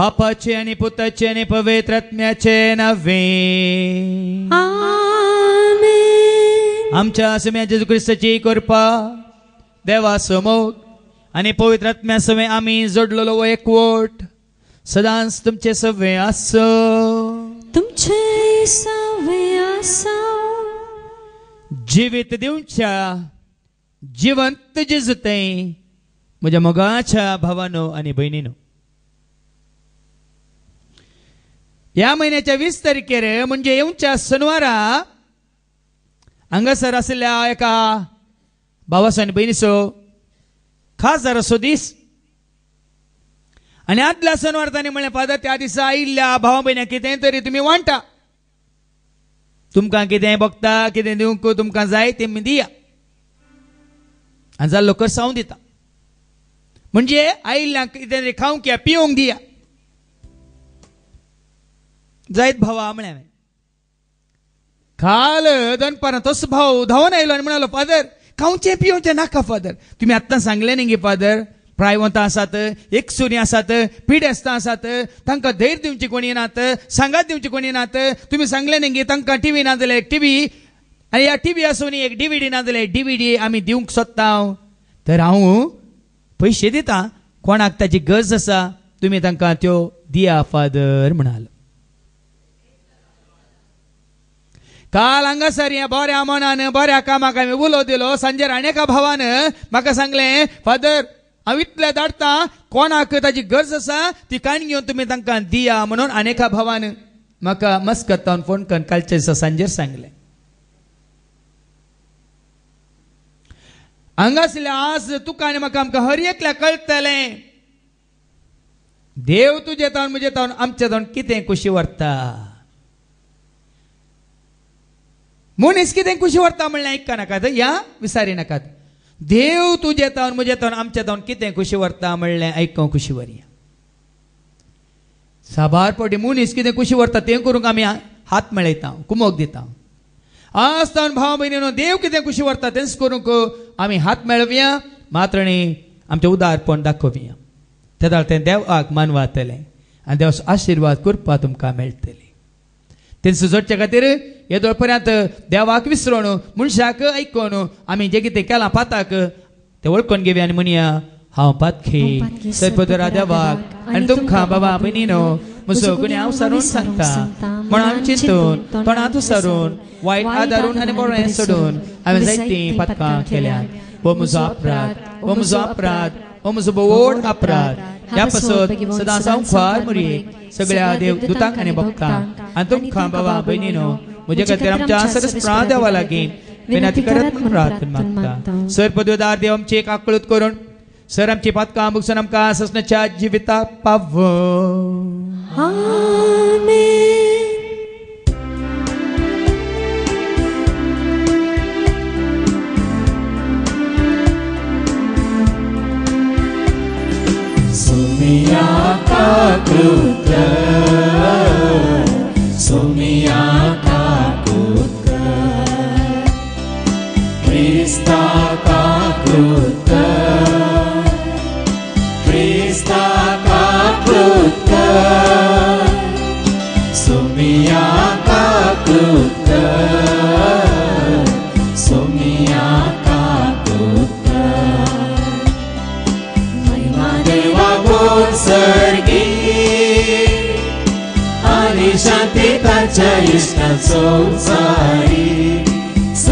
बापाचे आणि पुताचे आणि पवित्र आत्म्याचे नव्हे आमच्या समय जेजू ख्रिस्ताची कृपा देवा समोर आणि पवित्रात्म्या आत्म्या आम्ही जोडलेलो एकवट सदांच तुमचे सवे आस तुमचे सवे आस जीवित दिवच्या जिवंत जिजते म्हज्या मोगाच्या भावानो आणि बहिणीनो या महिन्याच्या वीस तारखेर म्हणजे येऊनच्या सनवारा हांगासर असलेल्या एका भावासो आनी भयणीचो खास जरा दीस आनी आदल्या सनवार तांणी म्हणलें फादर त्या दिसा आयिल्ल्या भावा भयण्या कितें तरी तुमी वांटा तुमकां कितें बघता कितें दिवंक तुमकां जाय तें दिया आनी जाल्लो कर सावन दिता म्हणजे आयिल्ल्यांक कितें तरी खावंक या पिवंक दिया जायत भावा खाल काल तस भाऊ धावून आयलो आणि म्हणालो फादर खावचें पिवचें नाका फादर तुम्ही आत्ता सांगले न्ही गे फादर प्रायवंतां आसात एकसुरी आसात पिडेस्तां आसात तांकां धैर्य दिवची कोणी नात सांगात दिवची कोणी नात तुम्ही सांगले नाही गे तांकां टीव्ही ना नाजाल्यार एक आणि या टीव्ही एक डीव्हीडी ना जाल्यार नाजाल्यार आम्ही दिवंक सोदता तर हांव पैसे देता कोणाक ताची गरज आसा तुम्ही तांकां त्यो दिया फादर म्हणालो काल हांगासर बऱ्या मनान बऱ्या कामाक हांवें उलो दिलो राणे का भावान म्हाका सांगले फादर हांव इतलें धाडटा कोणाक ताजी गरज आसा ती काण घेवन तुमी तांकां दिया म्हणून अनेका भावान म्हाका मस्कतावन फोन करून कालचे दिसा सांजेर सांगलें हांगासले आज तुका आनी म्हाका आमकां हर एकल्या कळटलें देव तुजे तावन म्हजे तावन आमच्या तावन कितें खुशी व्हरता मुन इसकिदें कुशीवर तामळना एक नाकात या विसारी नाकात देव तुझे तावन तो मुझे तावन तो आमच्या तावन तो कितें कुशीवर तामळलें आयकूं कुशीवर या साबार पटी मुनीस कितें कुशीवर तें करूंक आमी हात मेळयता कुमोग दिता आज तावन भाव भयणीनो देव कितें कुशीवर तेंच करूंक आमी हात मेळवया मात्र न्ही आमचें उदारपण दाखोवया तेदा तें देवाक मानवातलें आनी देवाचो आशिर्वाद करपा तुमकां मेळटली खातीर ಎದೋ ಪರ್ಯಂತ ದೇವಾಕ್ ವಿಸ್ರೋಣು ಮುನ್ಷಾಕ ಐಕೋನು ಆಮಿ कितें केलां पाताक ते ओळखून घेवया आनी म्हणया हांव पातखी सदपुतरा देवाक आणि तुमकां बाबा न्हू म्हजो हांव सरून सांगता म्हण हांव चिंतून तोंडांत सारून वायट आदारून आनी बरें सोडून हांवें जायतीं पातकां केल्या हो म्हजो अपराध हो म्हजो अपराध हो म्हजो बोड अपराध ह्या पासत सदांच हांव फार मुरी सगळ्या देव दुतांक आनी भक्तांक आनी तुमकां बाबा भयणी न्हू मुझे कतरमच्या आसरस प्रादावा लागीन विनंती करत म्हणून प्रार्थना मागता सर पदवीदार देव आमची एक आकळूत करून सर आमची का बुकसून आमकां आससनाच्या जिविता पाव सुमिया का कृत सुमिया सोमया का सोमया का मिमा देव गोसा सोसा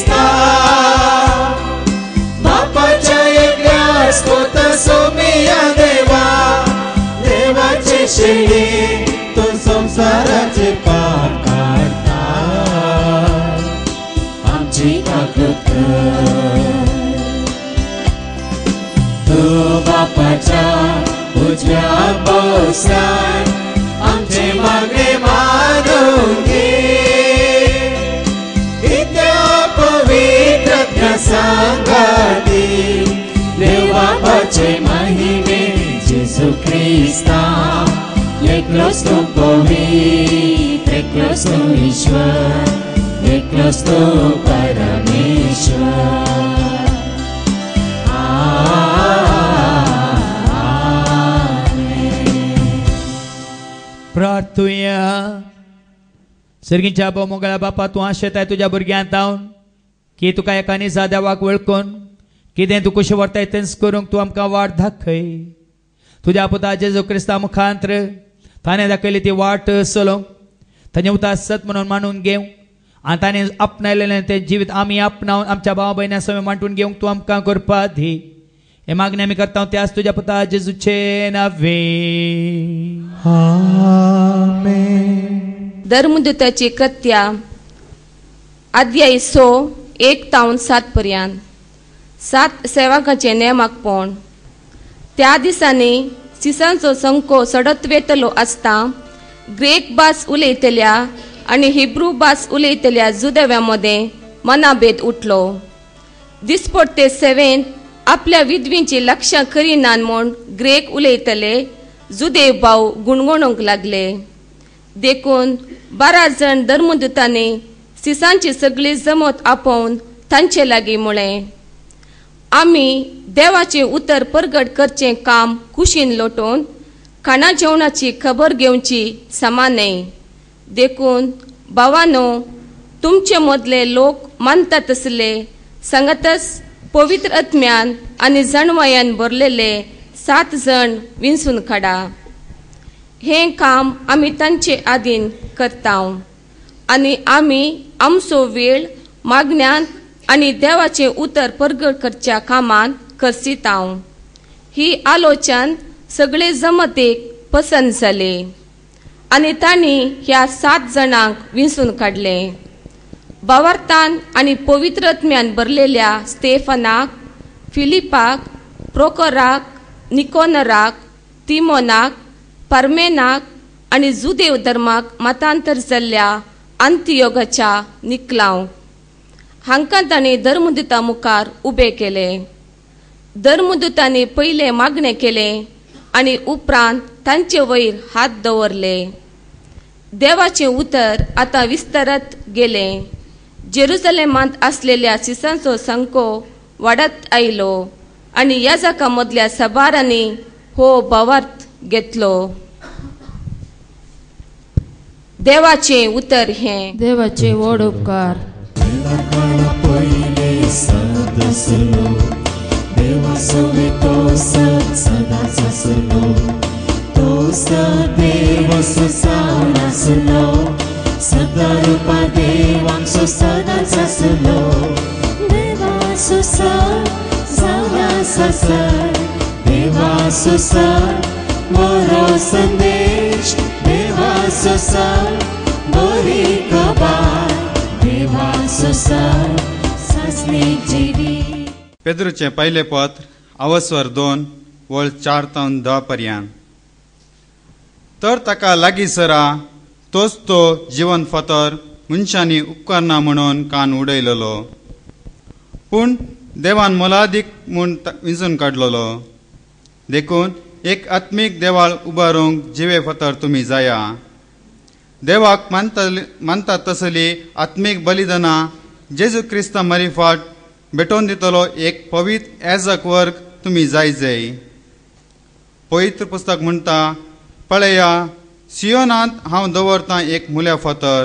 दिसता बापाच्या एकट्या स्तोत सोमिया देवा देवाची शेळी तो संसाराचे पाप काढता आमची आकृत तो बापाच्या उजव्या पावसा Krista, एकलोच तो प्रार्थुया सर्गींच्या मोगळ्या बापा तूं आशेताय तुज्या भुरग्यांत हांव की तुका एकानी जाद्या वाग वळखून कितें तूं कशें व्हरताय तेंच करूंक तूं आमकां वाट दाखय तुझ्या पुता जो क्रिस्ता मुखांत्र ताणे दाखयली ती वाट चलो ताजे उता सत म्हणून मांडून घेव आनी ताणें आपणायलेलें तें जिवीत आमी आपणावन आमच्या भाव भयण्या सगळें मांडून घेवंक तूं आमकां करपा दी हे मागणी आम्ही करता ते आज तुझ्या पुता जेजूचे धर्म धर्मदूताची कृत्या अध्याय सो एक तावन सात पर्यंत सात सेवाकाचे नेमाक पण त्या दिसांनी सिसांचो संको सडत वेतलो आसता ग्रीक भास उलयतल्या आणि हिब्रू बास उलयतल्या जुदेव्यां मनाभेद उठलो ते सेवेन आपल्या विधवींची लक्ष करिनान म्हूण ग्रेक उलयतले जुदेव भाऊ गुणगुणूक लागले देखून बारा जण धर्मदूतांनी सिसांची सगळी जमत आपोवन तांचे लागीं मुळे आमी देवाचे उतर परगट करचे काम कुशीन लोटोन खाणा जेवणाची खबर घेवची न्हय देखून भावानो तुमचे मदले लोक मानतात असले सांगतच पवित्र आत्म्यान आणि जणवयान भरलेले सात जण विंसून काडा हे काम आम्ही तांचे आदीन करता आणि आम्ही आमचो वेळ मागण्यांत आणि देवाचे उतर परगट करच्या कामान करसितांव ही आलोचन सगळे जमतेक पसंत झाले आणि तांणी ह्या सात जणांक विसून काडले बावार्थान आनी पवित्रत्म्यान भरलेल्या स्टेफनाक फिलिपाक प्रोकराक निकोनराक तिमोनाक परमेनाक आनी जुदेव धर्माक मतांतर जाल्ल्या अंत्ययोगाच्या निकलांव हांकां तांणी धर्मदुता मुखार उभे केले धर्मदुतांनी पहिले मागणे केले आणि उपरांत तांचे वयर हात दवरले देवाचे उतर आता विस्तारत गेले जेरुजलेमांत असलेल्या सिसांचो संको वाडत आयलो आणि याजका मदल्या सभारांनी हो भावार्थ घेतलो देवाचे उतर हे देवाचे व्हड उपकार कळला काळ पहिले सदसलो देवा सोबे तो सदा ससलो तो सदेव सुसावणासलो सदा रूपा देवांक सदा ससलो देवा सुसा सावना ससर देवा सुसा मोरो संदेश देवा सुसा बोरी पेद्रूचे पहिले पत्र अवस्वर दोन वळ चार तावन धा पर्यंत तर ताका लागीसरा सरा तोच तो जीवन फतर मनशांनी उपकारना म्हणून कान उडयलेलो पूण देवान मोलादीक म्हूण विंचून काडलो देखून एक आत्मीक देवाळ उबारूंक जिवे फतर तुमी जाया देवाक ಮಂತಲಿ मानतात तसली आत्मीक जेजू क्रिस्ता मरी फाट भेटोवन दितलो एक पवित्र एज अ वर्क तुम्ही जाय जाय पवित्र पुस्तक म्हणटा पळया सियोनांत हांव दवरतां एक मुल्या फातर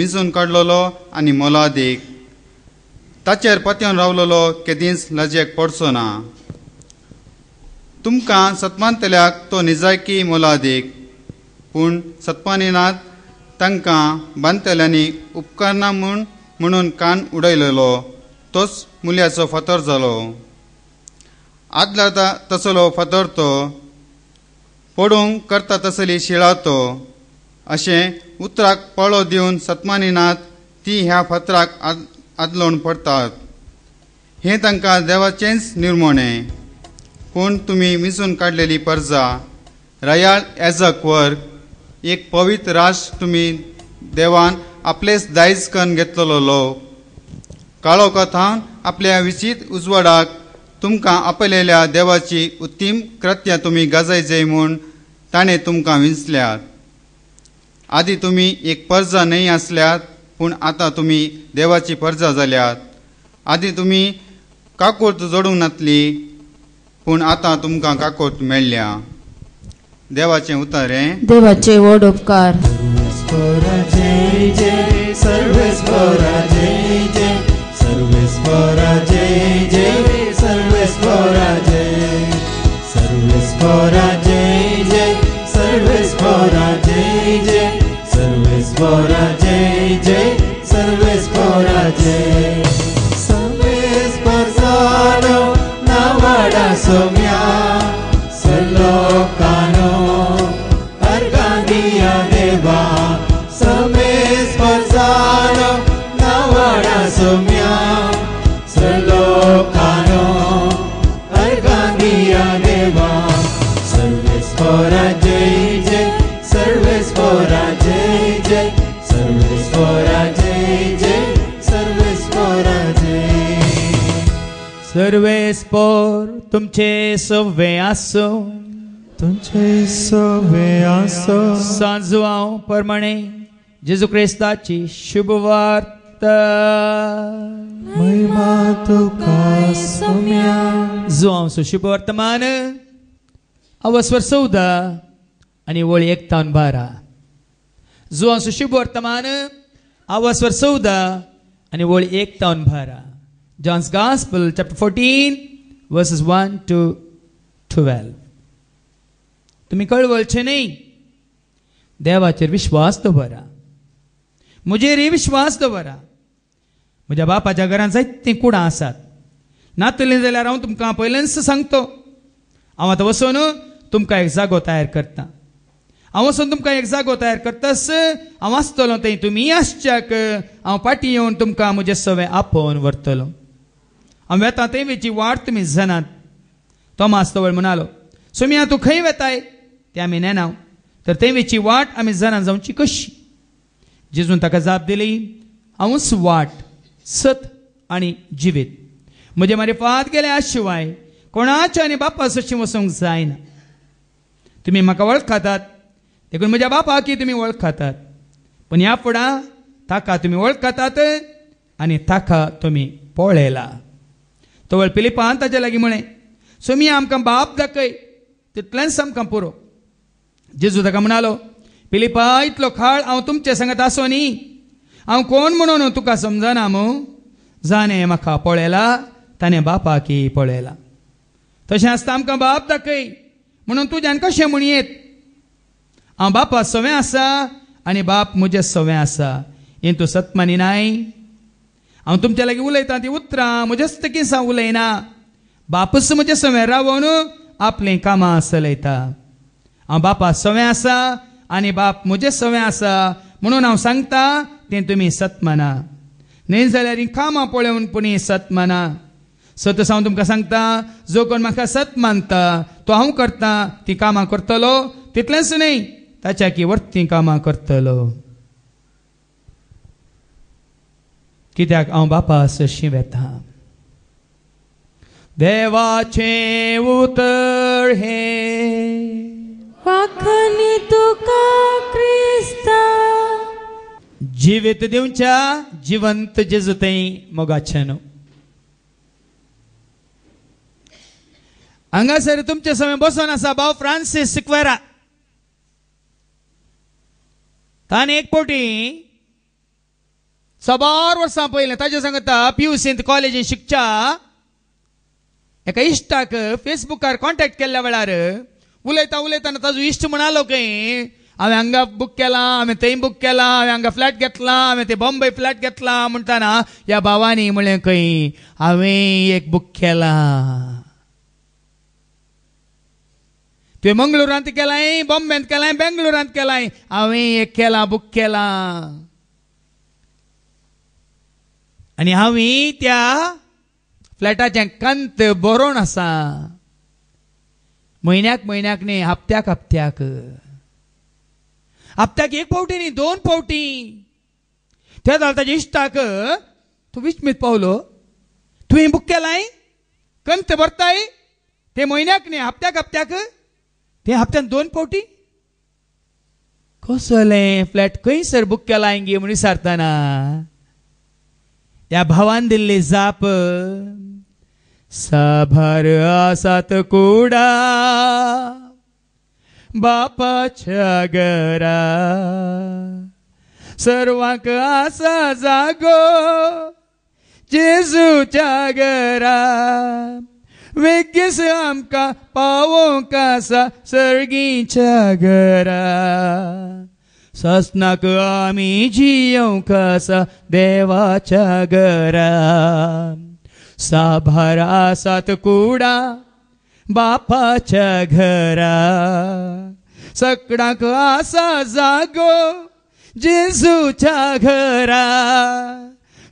विजून काडलोलो आनी मोलादीक ताचेर पत्यान रावलोलो केदींच लजेक पडचो ना तुमकां सत्मानतल्याक तो निजायकी मोलादीक पूण सत्पानीनाथ तांकां बांदतल्यांनी उपकारना म्हूण म्हणून कान उडयलेलो तोच मुल्याचो फातर जालो आदलाता तसलो फातर तो पडूंक करता तसली शिळा तो अशें उतराक पळो दिवन सत्मानीनाथ ती ह्या फातराक आद आदलोवन पडटात हें तांकां देवाचेंच निर्मोणें पूण तुमी मिसून काडलेली पर्जा रयाळ एज अ एक पवित्र राश तुम्ही देवान आपलेच दायज कन घेतलेलो काळो कथान आपल्या विचित उजवाडाक तुमकां आपयलेल्या देवाची उत्तीम कृत्य तुम्ही गाजयजे म्हूण ताणें तुमकां विंचल्यात आदी तुम्ही एक पर्जा न्हय आसल्यात पूण आतां तुम्ही देवाची पर्जा जाल्यात आदी तुम्ही काकोर्त जोडूंक नातली पूण आतां तुमकां काकोर्त मेळ्ळ्या देवाचे उतारें देवाचे वड उपकार जय जय सर्वेश्वरा जय तुमचे सवे आसो तुमचे सवे आसो सांजवाव परमणे जेजू क्रिस्ताची शुभवार्ता महिमा तुका शुभ वर्तमान अवस्वर चौदा आणि वळी एकतावन बारा जुवांव सुशुभ शुभ वर्तमान अवस्वर चौदा आणि वळी एकतावन बारा John's gospel chapter 14, verses one to twelve तुम्ही कळवळचे नाही देवाचेर विश्वास दवरा म्हजेर विश्वास दवरा म्हज्या बापाच्या घरांत जायतीं कुडां आसात नातलीं जाल्यार हांव तुमकां पयल्यांच सांगतो हांव आतां वचून तुमकां एक जागो तयार करता हांव वचून तुमकां एक जागो तयार करतास हांव आसतलो थंय तुमी आसच्याक हांव फाटीं येवन तुमकां म्हजे सवें आपोवन व्हरतलो आमी वेता थंय वेची वाट तुमी जनात तो मास्तवळ म्हणालो सुम्या तूं खंय वेताय तें आमी नेनाव तर थंय वेची वाट आमी जाणा जावची कशी जिजून ताका जाप दिली हांवूच वाट सत आनी जिवीत म्हजे गेले आज शिवाय कोणाच्या आनी बापा सशी वचूंक जायना तुमी म्हाका वळखातात देखून म्हज्या की तुमी वळखातात पण ह्या फुडां ताका तुमी वळखातात आनी ताका तुमी पळयला ತಗೊಳ್ ಪಿಲಿಪ ಅಂತ म्हणे सो मी आमकां बाप दाखय तितलेंच सामकां पुरो जेजू ताका म्हणालो पिलिपा इतलो खाळ हांव तुमचे सांगत आसो न्ही हांव कोण म्हणून तुका समजना मू जाणे म्हाका पळयला ताणें की पळयला तशें आसता आमकां बाप दाखय म्हणून तुज्यान कशें येत हांव बापा सवें आसा आनी बाप म्हजें सवें आसा हें तूं सत्मानी नाय हांव तुमच्या लागीं उलयतां ती उतरां म्हजेच केसां उलयना बापूस म्हज्या सवें रावून आपले कामां चलयता हांव बापा सवें आसा आनी बाप म्हजे सवें आसा म्हणून हांव सांगता तें तुमी माना न्ही जाल्यार हीं कामां पळोवन पुणी माना सतस हांव तुमकां सांगता जो कोण म्हाका सत मानता तो हांव करता ती कामां करतलो तितलेंच न्ही ताच्या की वर्ती कामां करतलो कित्याक हांव बापा सशी वेता देवाचे उतर हे वाखनी तुका क्रिस्ता जिवीत दिवच्या जिवंत जेजुते मोगाच्यान हांगासर तुमचे समे बसून आसा भाऊ फ्रांसीस सिक्वेरा तान एक पोटी सबार वर्सां ಪೈಲೆ ताज्या सांगता ಪಿ ಯು ಸಿಂತ ಕಾಲೇಜಿ एका इश्टाक फेसबुकार कॉन्टॅक्ट केल्ल्या वेळार उलयता उलयताना ताजो इश्ट म्हणालो खंय हांवें हांगा बूक केला हांवें थंय बूक केला हांवें हांगा फ्लॅट घेतला हांवें ते बॉम्बे फ्लॅट घेतला म्हणटाना ह्या भावांनी म्हणले खंय हांवें एक बूक केला तुवें मंगळुरांत केलाय बॉम्बेंत केलाय बेंगळुरांत केलाय हांवें एक केला बूक केला आणि हावी त्या फ्लॅटाचें कंत बरोवन आसा महिन्याक म्हयन्याक न्ही हप्त्याक हप्त्याक हप्त्याक एक पावटी न्ही दोन पावटी त्या त्याच्या इश्टाक तूं विस्मीत पावलो तुवें बुक केलाय कंत भरताय ते म्हयन्याक ने हप्त्याक हप्त्याक ते हप्त्यान दोन पावटी कसले फ्लॅट खंयसर बुक केला गे म्हणून विचारतना या भावान दिल्ली जाप साभार आसात कुडा, बापाच्या घरा सर्वांक आसा जागो जेजूच्या घरा वेगीस आमकां पावो आसा सर्गीच्या घरा सस्नाक आम्ही कासा कसा देवाच्या घरा साभारा कुडा बापाच्या घरा सकडाक आसा जागो जेजूच्या घरा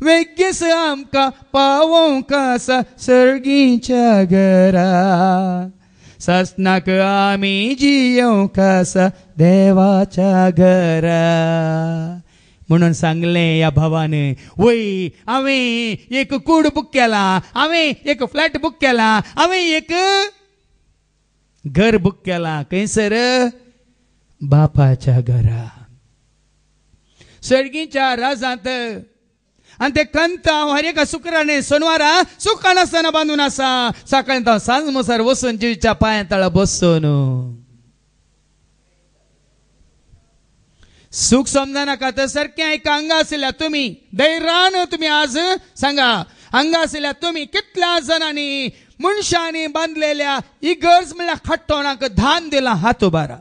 वेगळेच आमका पावों कासा सर्गीच्या घरा सासनाक आम्ही जियो कसा देवाच्या घरा म्हणून सांगले या भावाने वय आम्ही एक कूड बुक केला हांवें एक फ्लॅट बुक केला आम्ही एक घर बुक केला कैसर बापाच्या घरा स्वर्गीच्या राजांत आणि ते कंत एका शुक्राने सोनवारा सुखान असताना बांधून असा सकाळी सांज मुसार बसून जीवच्या पाया तळा बसून सुख समजा नका तर सारखे एका अंग असल्या तुम्ही दैरान तुम्ही आज सांगा अंग असल्या तुम्ही कितल्या जणांनी मनशांनी बांधलेल्या इगर्ज म्हणजे खट्टोणाक धान दिला हात उभारा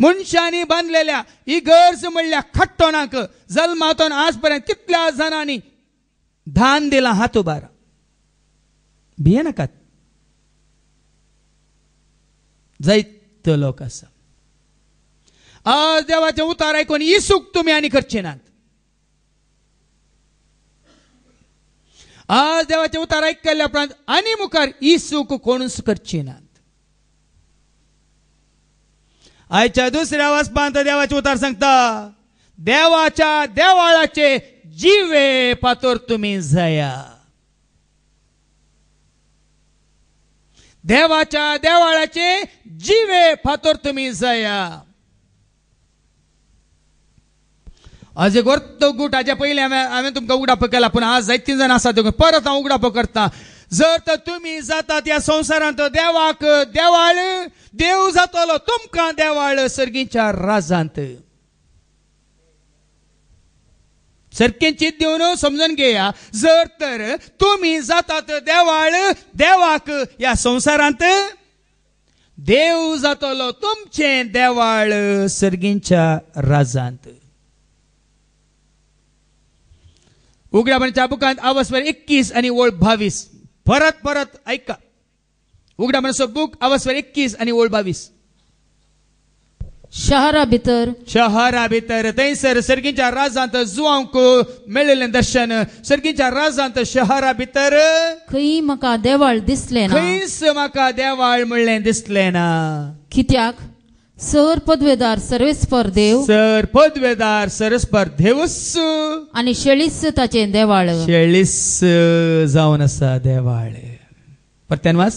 मनशांनी बांधलेल्या ही गर्ज म्हणल्या खट्टोणाक जल्मातून आजपर्यंत कितल्या जणांनी धान दिला हात उबारा भिये नाकात जैत लोक असा आज देवाचे उतार ऐकून ही तुम्ही आणि करचे नात आज देवाचे उतार ऐकल्या उपरांत आणि मुखार ही सुख कोणूच करचे आयच्या दुसऱ्या वसपांत देवाचे उतार सांगता देवाच्या देवाळाचे जीवे पातोर तुम्ही जाया देवाच्या देवाळाचे जीवे फातोर तुम्ही जाया अजे गोर्त उगूट जे पयलीं हांवें हांवें तुमकां उगडाप केला पूण आज जैतीन तीन जाण आसा परत हांव उगडाप करता जर तर तुम्ही जातात या संवसारांत देवाक देवाळ देव जातलो तुमकां देवाळ सर्गीच्या राजांत सरकेंची देऊन समजून घेया जर तर तुम्ही जातात देवाळ देवाक या संवसारांत देव जातलो तुमचे देवाळ सर्गींच्या राजांत उघड्या बुकांत आवस्वर एकवीस आणि ओळ बावीस परत परत ऐका उघडा मनसो बुक अवसर एकवीस आणि ओळ बावीस शहरा भितर शहरा भितर थंयसर सर्गींच्या राजांत जुवांक मेळिल्लें दर्शन सर्गींच्या राजांत शहरा भितर खंय मका देवाळ दिसलें ना खंयच म्हाका देवाळ म्हणलें दिसलें ना कित्याक सर पदवेदार सर्वेस्पर देव सर पदवेदार ಸರ್ವೇಸ್ಪರ್ ದೇವಸ್ಸು आणि शेळीस ताचे देवाळ शेळीस जाऊन आसा देवाळ परत्यान वास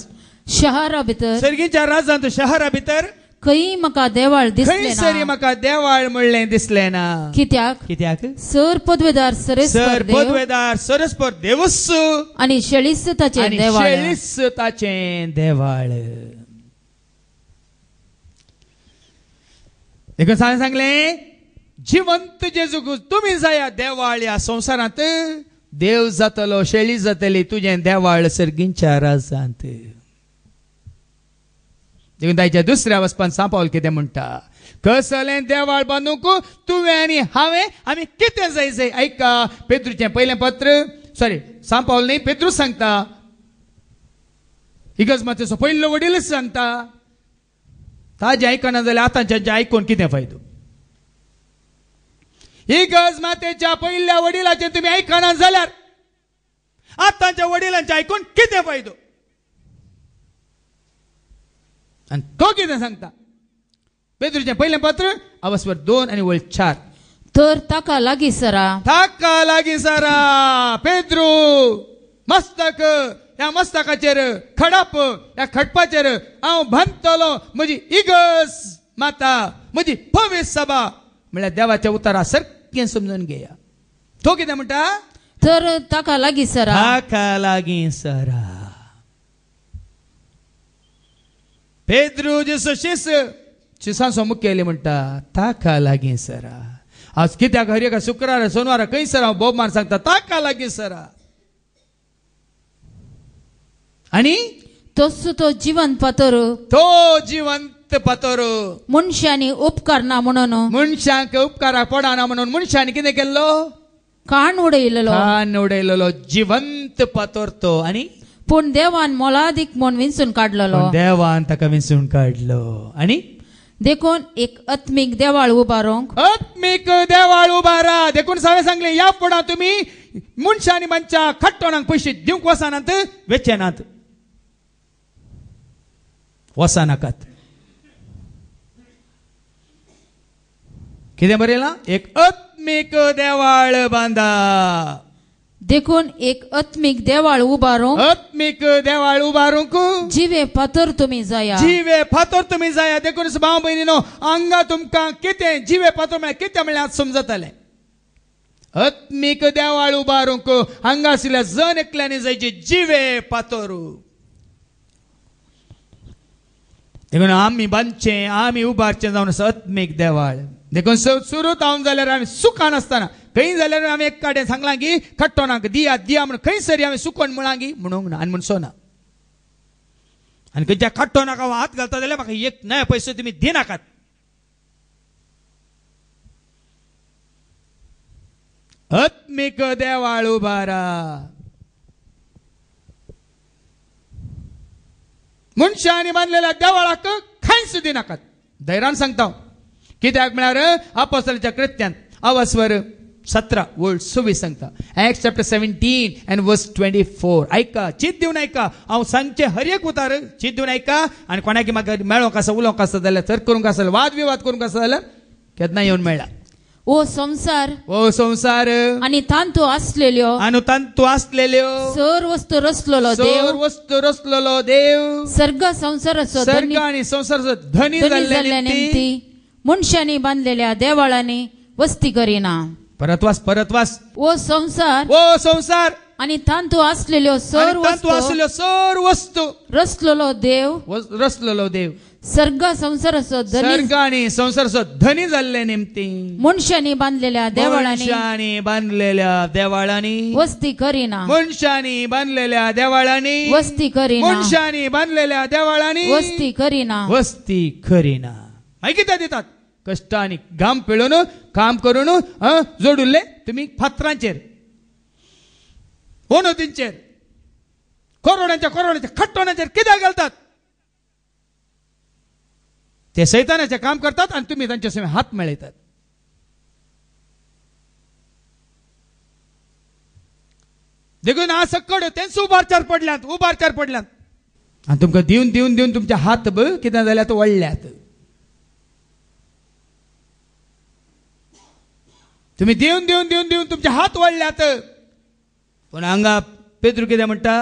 शहरा भितर सर्गीच्या राजांत शहरा भितर खी म्हाका देवाळ दिसलें सरी म्हाका देवाळ म्हणलें दिसलें ना कित्याक कित्याक सर पदवेदार सरस सर पदवेदार सरस्पर देवस्सु आणि शेळीस ताचें देवाळ शेळीस ताचें देवाळ एक सांगले जिवंत जेजू तुम्ही जाया देवाळ ह्या संवसारांत देव जातलो शेळी जातली तुझे देवाळ सर्गींच्या राजांत देखून ताच्या दुसऱ्या वचपान सांपावल कितें म्हणटा कसलें देवाळ बांदूंक तुवें आनी हांवें आमी कितें जाय जाय आयका पहिले पयलें पत्र सॉरी सांपावल न्ही पेद्रूच सांगता इगज मातेचो पयलो वडीलच सांगता ताजे आयकना जाल्यार आतांच्या आयकून कितें फायदो ही गज मातेच्या पयल्या वडिलाचे तुमी आयकना जाल्यार आतांच्या वडिलांचे आयकून कितें फायदो आनी तो कितें सांगता पेद्रूचे पयलें पत्र अवस्वर दोन आनी वळ चार तर ताका लागी सरा ताका लागी सरा पेद्रू मस्तक या मस्तकाचेर खडप या खडपाचेर हांव भंतलो म्हजी इगस माता म्हजी भव्य सभा म्हळ्यार देवाच्या उतारा सारकें समजून घेया तो कितें म्हणटा तर ताका लागीं सरा ताका लागीं सरा पेद्रू जसो शिस शिसांचो मुखेली म्हणटा ताका लागीं सरा आज कित्याक हर एका शुक्रारा सोनवारा खंय सर हांव मार सांगता ताका लागीं सरा आणि तसो तो जिवंत पतर तो जिवंत पतर मनशांनी उपकार ना म्हणून मनशांक उपकारा पडना म्हणून मनशांनी कितें केल्लो कान उडयलेलो कान उडयलेलो जिवंत पातोर तो आणि पूण देवान मोलादीक म्हणून विंचून काढलो देवान ताका विंचून काढलो आणि देखून एक आत्मिक देवाळ उभारो आत्मिक देवाळ उबारा देखून सगळे सांगले या पुढा तुम्ही मनशांनी मनच्या खट्टोणांक पैसे दिवंक वसानात वेचेनात वसानकात किती ना एक अत्मिक देवाळ बांधा देखून एक अत्मिक देवाळ उबारू अत्मिक देवाळ उबारूंक जिवे फातर तुम्ही जाया जिवे फातर तुम्ही जाया देखून भाव भयणीनो अंगा तुमकां कितें जिवे फातर म्हळ्यार कितें म्हळ्यार समजतलें अत्मिक देवाळ उबारूंक हांगा आशिल्ल्या जण एकल्याने जायचे जिवे पातोर देखून आम्ही बांदचे आम्ही उबारचे जावन सत्मेक देवाळ देखून सुरू जावन जाल्यार आमी सुखान आसतना खंय जाल्यार आमी एक काडें सांगलां की ना दिया दिया म्हण खंयसरी आम्ही सुकोन म्हणा की म्हणूंक ना आनी म्हणून ना आनी खंयच्या खट्टो नाका हात घालता जाल्यार म्हाका एक पैसे पयसो तुमी दिनाकात आत्मीक देवाळ उभारा मनशाने बांधलेल्या देवाळाक खायच दिनाकात दैरान सांगता कित्याक म्हळ्यार अपसलच्या कृत्यान अवस्वर सतरा वर्ड सव्वीस सांगता Acts chapter seventeen and verse twenty four ऐका चित देऊन ऐका हांव सांगचे एक उतार चित देऊन ऐका आणि कोणाकी म्हाका मेळोंक आसा उलोवंक आसा जाल्यार तर करूंक आसा वाद विवाद करूंक आसा जाल्यार केदना येवन मेळ्ळा ओ संसार ओ संसार आणि तंतू असलेलो आणि तांतो असलेल्यो सर वस्तू रचलेलो देव वस्तू रचलेलो देव सर्ग संसार सर्ग आणि संसार धनी नेमती मनशांनी बांधलेल्या देवाळाने वस्ती करीना परतवास परतवास ओ संसार ओ संसार आणि तंतू असलेलो सर्व तंतू असलेलो सर्व वस्तू रसलेलो देव रसलेलो देव सर्ग संसार धनी संसार धनी झाले नेमते मनुष्याने बांधलेल्या देवाळाने बांधलेल्या देवाळाने वस्ती करीना मनुष्याने बांधलेल्या देवाळाने वस्ती करीना मनुष्याने बांधलेल्या देवाळाने वस्ती करीना वस्ती करीना माहिती त्या देतात कष्ट आणि घाम पिळून काम करून जोडूले तुम्ही फात्रांचेर कोण तिंचेर कोरोनाच्या कोरोड्यांच्या खट्टोण्याचेर कित्याक घालतात ते सैतानाचे काम करतात आणि तुम्ही त्यांच्या समोर हात मिळवतात देखून आज सकड तेच उभारचार पडल्यात उभारचार पडल्यात आणि तुमकां दिवन दिवन दिवन तुमचे हात कितें झाल्यात वळल्यात तुम्ही देऊन देऊन देऊन देऊन तुमचे हात वळल्यात पण हांगा पेत्र कितें म्हणटा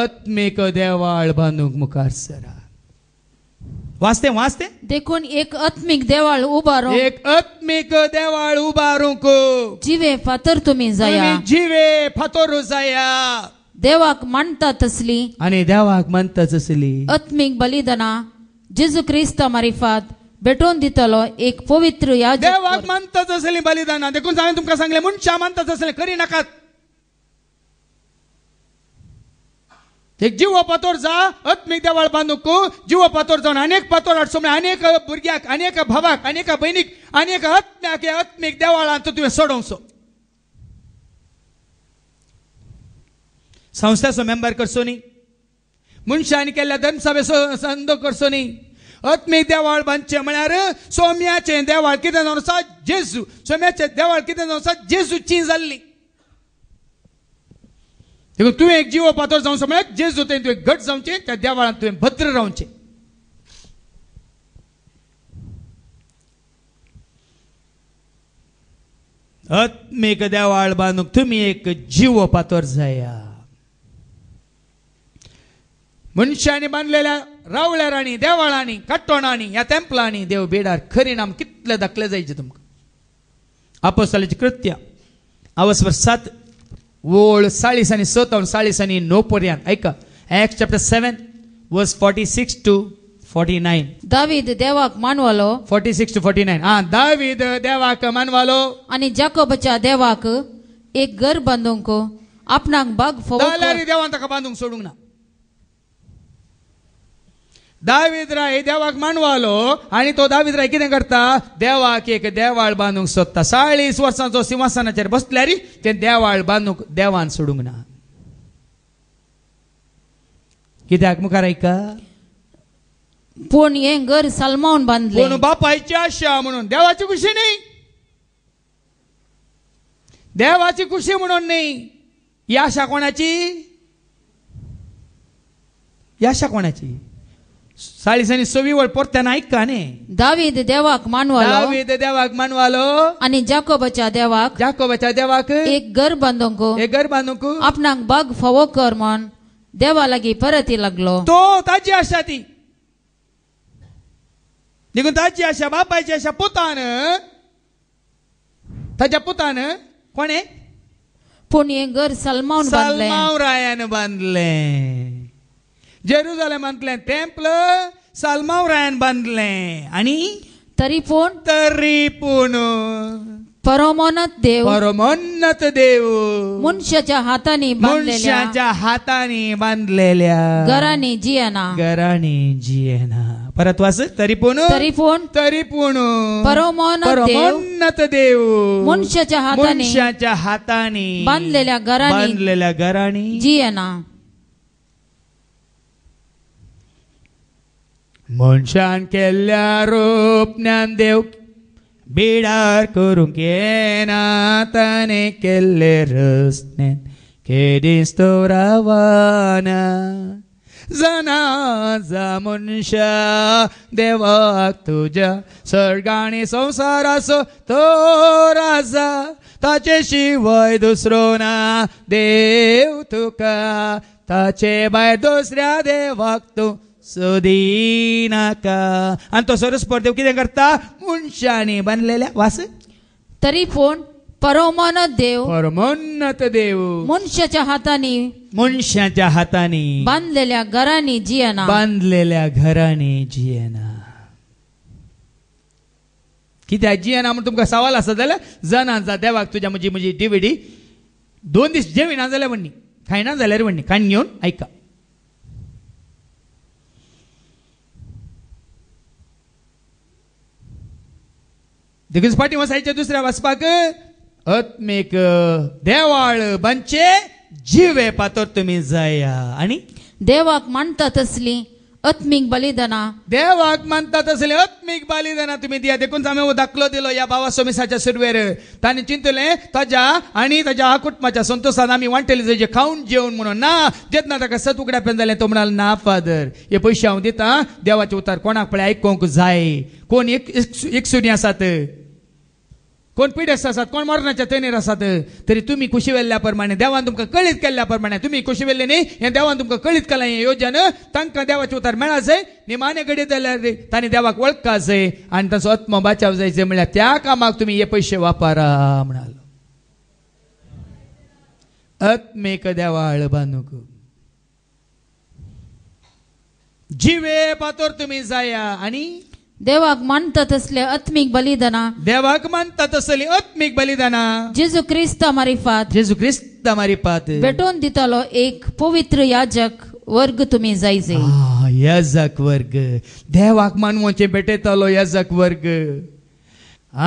अत्मेक देवाळ बांदूंक मुखार सरा वाचते वाचते देखून एक आत्मिक देवाळ उभारो एक आत्मिक देवाळ को जिवे फातर तुम्ही जाया जिवे फातर जाया देवाक मानता तसली आणि देवाक मानता तसली आत्मिक बलिदाना जेजू क्रिस्त मारिफात भेटोवन दितलो एक पवित्र याजक देवाक मानता तसली बलिदाना देखून हांवें तुमकां सांगलें मनशा मानता तसलें करी नाकात एक जीव पातोर जा आत्मिक देवाळ बांदूंकू जीव पातोर जावन अनेक पातोर हाडसोमे अनेक भुरग्याक अनेक भावाक अनेक भयणीक अनेक आत्म्याक आत्मिक आत्मीक देवाळांत तुवें सोडोवसो संस्थेचो मेंबर करचो न्ही मनशांनी केल्ल्या धनसभेचो संद करचो न्ही आत्मीक देवाळ बांदचें म्हळ्यार सोम्याचे देवाळ कितें जावन आसा जेजू सोम्याचें देवाळ कितें जावन आसा जेजूची जाल्ली ఇక एक జీవ పాత్ర సంవత్సరం జేసు జొతే तुवें घट సంచే त्या देवाला तुवें भद्र रावचें आत्मेक देवाळ बांदूंक तुमी एक जीव पातोर जाया मनशांनी बांदलेल्या रावळ्यारांनी देवाळांनी काटोणांनी ह्या तेंपलांनी देव बेडार नाम कितले दाखले जायचे तुमकां कृत्य कृत्या आवसवर सात ओळ साळीस आणि सतावन्न साळीस आणि नोपर्यान ऐका ॲक्स chapter seven verse forty six to forty nine दावीद देवाक मानवालो forty six to forty nine हा दावीद देवाक मानवालो आणि जॅकोबच्या देवाक एक घर बांधूंक आपणाक बाग फोन देवान ताका बांधूंक सोडूंक ना दावीद देवाक मांडवालो आणि तो दावीद राय करता देवाक एक देवाळ बांधूक सोदता चाळीस वर्सांचो बसल्या रे ते देवाळ बांदूंक देवान सोडूंक ना कित्याक मुखार ऐका पूण हे घर सलमान बांधले पूण बापायची आशा म्हणून देवाची खुशी न्ही देवाची खुशी म्हणून न्ही ही आशा कोणाची याशा आशा कोणाची साळीसानी सोबी वळ पोरत्या नाही का ने देवाक मानवालो दावीद देवाक मानवालो आणि जाकोबाच्या देवाक जाकोबाच्या देवाक एक घर बांधूंक एक घर बांधूंक आपणाक बाग फवो कर म्हण देवा लागी परत ये लागलो तो ताजी आशा ती देखून ताजी आशा बापायची आशा पुतान ताज्या पुतान कोणे पण हे घर सलमान सलमान रायान बांधले म्हटले टेम्पल सालमावरायन बांधले आणि तरी पण तरी पण परमोन्नत देव परमोन्नत देव मुनशाच्या हाताने मनुष्याच्या हाताने बांधलेल्या घराने जियाना घराने जियाना परत वास तरी पण तरी पण तरी पण परमोन्नत देव मुनशाच्या हाताने मनुष्याच्या हाताने बांधलेल्या घराने बांधलेल्या घराने जियाना मनशान केल्ल्या रूप देव बिडार करूंक येना ताणे केल्ले रस्त्यान केदीस तो रावना जना जा मनशा देवाक तुज्या सर्गाणी संसाराचो तो राजा ताचे शिवाय दुसरो ना देव तुका ताचे बाय दुसऱ्या देवाक तूं नाका आणि तो सरस परदेव कितें करता मनशांनी बांदलेल्या वास तरी पण परमोन्नत देव परमोन्नत देव मनशाच्या हातांनी मनशाच्या हातांनी बांधलेल्या घरांनी जियना बांधलेल्या घरांनी जियना कित्याक जियना म्हण तुमकां सवाल आसा जाल्यार जनांचा देवाक तुझ्या म्हजी म्हजी डिविडी दोन दीस जेविना जाल्यार म्हणणी खायना जाल्यार म्हणणी खाण घेवन आयका दिग्गज पाटील वसायच्या दुसऱ्या वाचपाक अत्मेक देवाळ बंचे जीवे पातोर तुम्ही जाया आणि देवाक मानता असली आत्मिक बलिदाना देवाक मानता असले आत्मिक बलिदाना तुम्ही दिया देखून आम्ही हो दाखलो दिलो या बाबा सोमिसाच्या सुरवेर ताणें चिंतले ताज्या आणि ताज्या कुटुंबाच्या संतोषान आमी वाटले जे खाऊन जेवण म्हणून ना जेतना ताका सतुकड्या पेन जालें तो म्हणाल ना फादर हे पयशे हांव दिता देवाचे उतार कोणाक पळय आयकूंक जाय कोण एक एक सुनी आसात कोण पिडस आसात कोण मरणाच्या तेनेर आसात तरी तुम्ही खुशी वेल्ल्या प्रमाणे देवान तुमकां कळीत केल्ल्या प्रमाणे तुम्ही खुशी वेल्ले न्ही हे देवान तुमकां कळीत केला हे योजन तांकां देवाचे उतार मेळा जाय निमाने घडी जाल्यार तांणी देवाक वळखा जाय आनी ताचो आत्म बाचाव जायचे म्हळ्यार त्या कामाक तुम्ही हे पयशे वापरा म्हणाल आत्मेक देवा आळबानूक जिवे पातोर तुम्ही जाया आनी देवाक मानत असले आत्मिक बलिदाना देवाक मानत असले आत्मिक बलिदाना येशू ख्रिस्त हमारी पात येशू ख्रिस्त हमारी पात भेटोन दितालो एक पवित्र याजक वर्ग तुम्ही जायचे आ वर्ग देवाक मान मोचे भेटे तालो वर्ग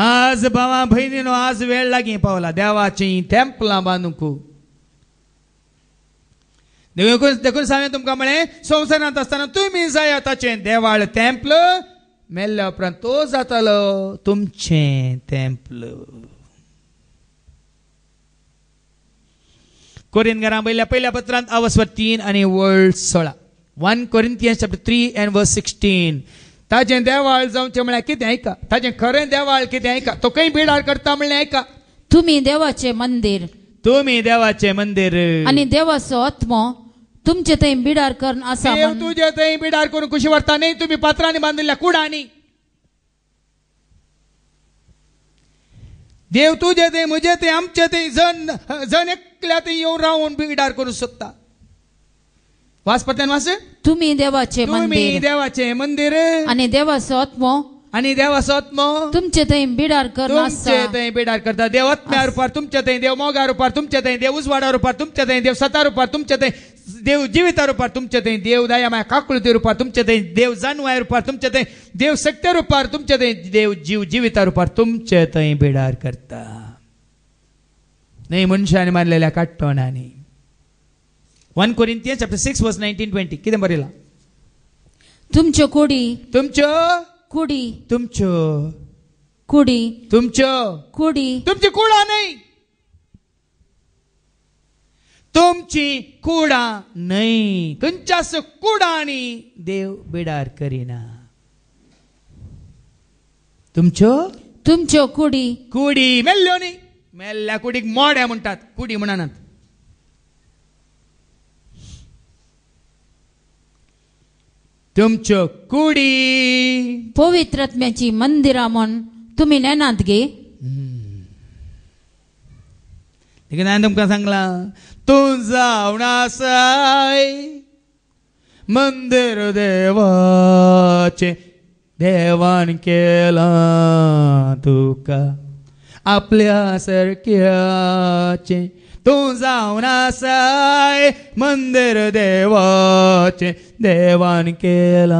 आज भावा बहिणी आज वेळ लागें पावला देवाची टेम्पल बाणूकू देखून देखोन साहे तुमका मळे संसनात असताना तुम्ही जायता चें देवाळ टेम्पल मेल्ल्या उपरांत तो जातालो तुमचें तेंपल कोरियन घरां पयल्या पयल्या पत्रांत अवस्वर तीन आनी वर्ल्ड सोळा one Corinthians chapter three and verse sixteen ताजें देवाळ जावचें म्हळ्यार कितें आयका ताजें खरें देवाळ कितें आयका तो खंय बिडार करता म्हणलें आयका तुमी देवाचें मंदीर तुमी देवाचें मंदीर आनी देवाचो आत्मो तुमचे ते बिडार करून असा देव तुझे ते बिडार करून खुशी वाटता नाही तुम्ही पत्राने बांधलेल्या कुडानी देव तुझे ते मुझे ते आमचे ते जण जण एकल्या ते येऊन राहून बिडार करू शकता वास पत्यान वास तुम्ही देवाचे तुम्ही मंदिर देवाचे मंदिर आणि देवाचो आत्म आणि देव तुमचे थंय बिडार करना तुमचे थंय बिडार करता देव आत्म्या रुपार तुमचे थंय देव मोगा रुपार तुमचे थंय देव उजवाडा रुपार तुमचे थंय देव सतार रुपार तुमचे थंय देव जिविता रुपार तुमचे थंय देव दया माया काकुळती रुपार तुमचे थंय देव जाणवाय रुपार तुमचे थंय देव सत्य रुपार तुमचे थंय देव जीव जिविता रुपार तुमचे थंय बिडार करता नाही मनशाने मारलेल्या काट्टोणांनी one Corinthians chapter six verse nineteen twenty किती बरेला तुमच्यो कोडी तुमच्यो कुडी तुमच कुडी तुमच कुडी तुमची कुडा नाही तुमची कुडा नाही कंचास कुडानी देव बिडार करीना तुमच तुमच कुडी कुडी मेल्ल्यो न्ही मेल्ल्या कुडीक मोड्या म्हणतात कुडी म्हणनात तुमच्यो कुडी पवित्रत्म्याची आत्म्याची मंदिरा म्हण तुम्ही नेनात गे देखील हांवें तुमकां सांगलां तूं मंदिर देवाचे देवान केलां तुका आपल्या सारक्याचें तू असाय मंदिर देवाचे देवान केला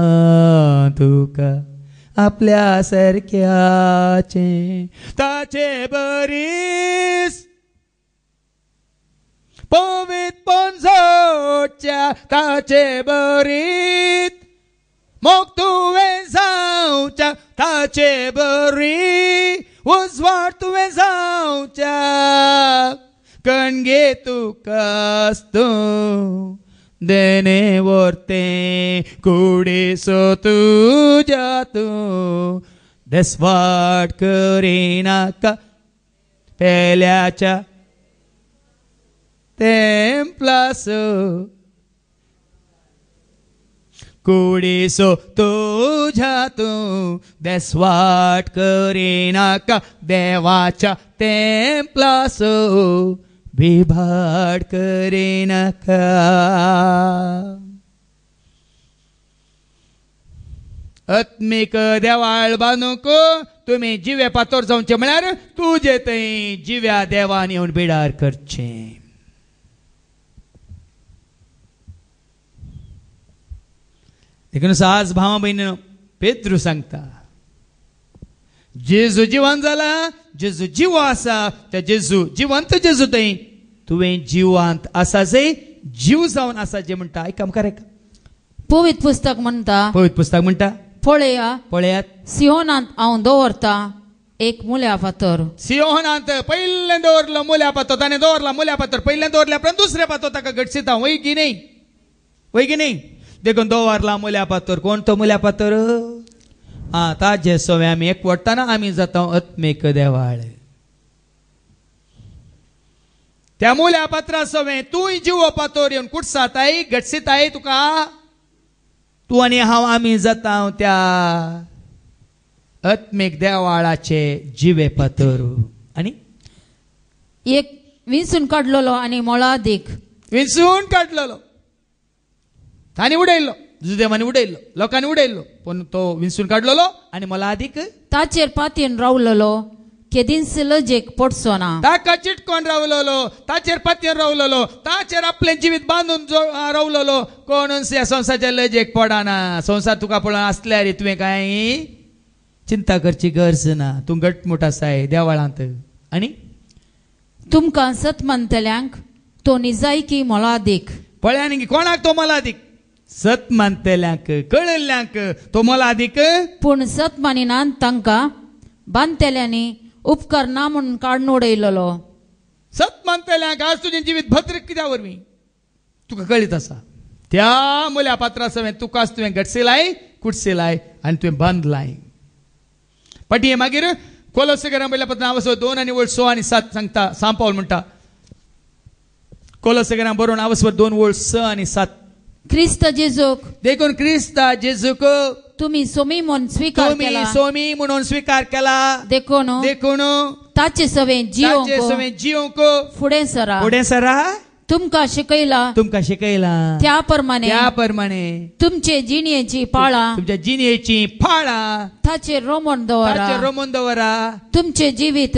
तुका आपल्या सारख्याचे ताचे बरीस पोवीत पोंझोच्या ताचे बरीत मग तुवे जाऊच्या ताचे बरी उजवाड तुवे जाऊच्या कण घे तू कसतो देणे वरते कुडे सो तू जातो दसवाट करी नाका पेल्याच्या तेम्प्लास कुडीसो तुझ्या तू देसवाट करी नाका देवाच्या प्लासो बिभाड करे नका आत्मिक देवाळ नको तुम्ही जिव्या पातोर जाऊचे म्हळ्यार तू जे थंय जिव्या देवान येऊन बिडार करचे देखून आज भावा भयण पेद्रू सांगता जेजू जीवन जाला जेजू जीव असा त्या जेजू जिवंत जेजू थंय तुवें जिवांत असा जे जीव जाऊन आसा जे म्हणता काम आमकां का पवित पुस्तक म्हणता पवित पुस्तक म्हणता पळया पळयात सिहोनांत हांव दवरता एक मुल्या फातर सिंहनांत पयलें दवरलो मुल्या पातो ताणें दवरला मुल्या पातर पहिले दवरल्या उपरांत दुसऱ्या पातो ताका घटसिता वय की न्ही वय की न्ही देखून दवरला मुल्या पातर कोण तो मुल्या पातर आता जे सोवे आम्ही एकवटताना आम्ही जाता अत्मेक देवाळ मुल्या पात्रा सोवे तू जीव पातोर येऊन कुठ साताई घटसीत आहे तुका तू आणि हा आम्ही जाता त्या अत्मेक देवाळाचे जिवे पातोर आणि एक विंसून काढलेलो आणि मोळा देख विंसून काढलेलो आणि उडयलो जुदेवाने उडेल लोकांनी उडेल पण तो विंचून काढलेलो आणि मला अधिक ताचेर पातीन रावलेलो केदिनसिलो जे पोटसोना ताका चिटकोन रावलेलो ताचेर पातीन रावलोलो ताचेर आपले जिवीत बांधून रावलेलो कोण या संसाराचे लय जेक पडाना तुका पळोवन असले रे तुवें काय चिंता करची गरज ना तू घट मोठा असा आहे देवाळांत आणि तुमकां सत मंतल्यांक तो निजायकी मोलादीक पळ्यान कोणाक तो मोलादीक मानतेल्याक कळल्याक तो मला अधिक पूण सत ಮನಿನಾನ್ तांका बांधतेल्यानी उपकार ना म्हणून काढून उडयलो सत मानतेल्याक आज तुझे जिवीत भद्र कित्या वरवीं तुका कळीत आसा त्या मुल्या पात्रास हांवें तुकाच तुवें घटसेलाय लाय आनी तुवें बांदलाय लाय मागीर कोलसेकरां पयल्या पात्र आवस दोन आनी वळ स आनी सात सांगता सांपावल म्हणटा कोलसेकरां बरोवन आवसवर दोन वळ स आनी सात ख्रिस्त जेजूक देखून क्रिस्ता जेजूक तुम्ही सोमी म्हणून स्वीकार तुम्ही सोमी म्हणून स्वीकार केला देखून देखून ताचे सवे जीव जियो समे फुडें सरा फुडें सरा तुमका शिकयला तुमका शिकयला त्या प्रमाणे त्या प्रमाणे तुमचे जिनेची पाळा तुमच्या जिनेची फाळा ताचे रोमन ताचे दवरा रोमन दवरा तुमचे जीवित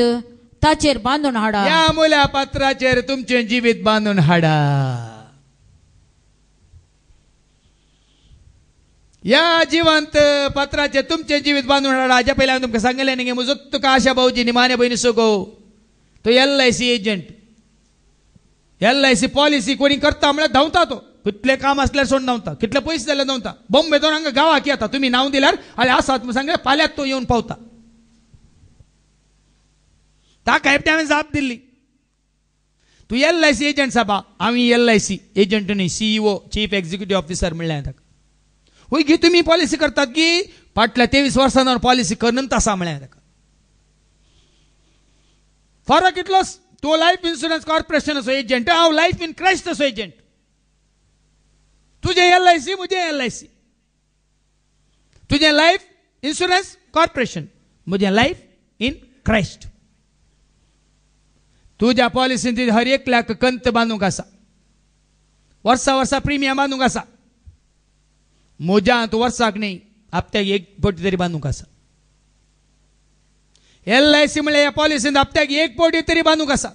ताचेर बांधून हाडा या मुल्या पात्राचेर तुमचे जीवित बांधून हाडा या जिवंत पत्राचे तुमचे जीवित बांधून राजा पहिल्या तुमकां सांगले न्ही तुका आशा भाऊजी निमाने भयणी सुगो तो L I C agent L I C policy कोणी करता म्हणल्यार धांवता तो कितले काम असल्यार सोड धांवता कितले पयशे जाल्यार धांवता बॉम्बे दोन हांगा गांवाक आता तुम्ही नांव दिल्यार आले आसात म्हूण सांगले फाल्यां तो येवन पावता ताका एकटे हांवें जाप दिल्ली तूं एल आय सी एजंट साबा आम्ही एल आय सी एजंट न्ही सीईओ चीफ एक्झिक्युटिव्ह ऑफिसर म्हणलें ताका होय तुमी पॉलिसी करतात की फाटल्या तेवीस वर्षांवर पॉलिसी कर नंतर म्हळ्यार फरक इतलो तो लायफ इन्शुरन्स कॉर्पोरेशन असो एजंट हांव लायफ इन असो एजंट तुझे एल आय सी मुझे एल आय सी तुझे लायफ इन्शुरन्स कॉर्पोरेशन मुझे लायफ इन क्राईस्ट तुझ्या पॉलिसींत हर एकल्याक कंत बांदूंक आसा वर्सा वर्सा प्रिमियम बांदूंक आसा वर्साक ವರ್ಷాగ్ని ಹಪ್ತ್ಯಾಗ एक पोटी तरी ಬಾಂಧು ಕಸ एल आय सी म्हळ्या या पॉलिसीन हप्त्याक एक पोटी तरी बांदूंक आसा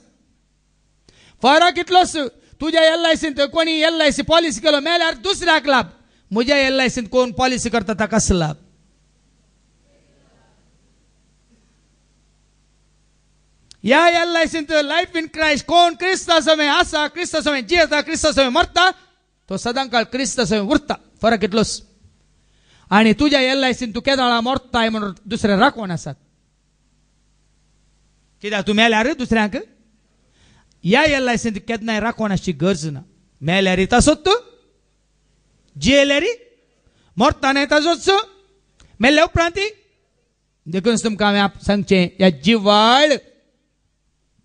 फरक इतलोच तुज्या एल आय कोणी एल आय सी पॉलिसी केलो मेल्यार दुसऱ्याक लाभ म्हज्या एल आय कोण पॉलिसी करता कस लाभ या एल आय सीन लायफ इन क्रायस्ट कोण समय आसा क्रिस्तासमें क्रिस्त समय मरता तो सदांकाळ समय उरता फरक इतलोच आणि तुझ्या एल आय सीन तू मोरताय म्हणून दुसऱ्या राखवण आसात कित्याक तू रे दुसऱ्यांक या एल आय सीन केदनाय राखवणाची गरज ना मेल्यारी तसोच तू जेल्यारी मोरतानाय ताजोच मेल्या उपरांती देखून तुमकां हांवें सांगचें या जिवाळ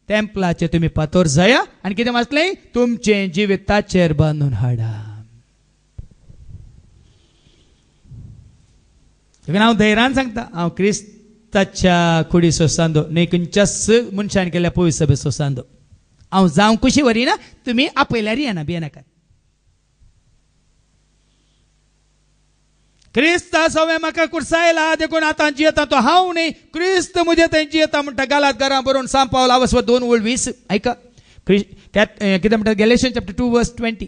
टेम्पलाचे तुम्ही पातोर जाया आणि कितें वाचलें तुमचे जिविताचेर बांधून हाडा ಅದಕ್ಕೆ ನಾವು ಧೈರ್ಯನ सांगता ಹಾಂ ಕ್ರಿಸ್ತच्या सोसांदो ಸೊಸಾಂದು ನೇಕುಂಚಸ್ मनशान केल्या ಪೋವಿ ಸಭೆ ಸೊಸಾಂದು हांव जावं कुशी ना तुमी आपयल्यार येना भियेनाकात क्रिस्ता सवे म्हाका कुर्सायला देखून आतां जियेता तो हांव न्ही क्रिस्त म्हजे थंय जियेता म्हणटा गालात घरां बरोवन सांपावला वसव दोन वळ वीस आयका कितें म्हणटा Galatians chapter two verse twenty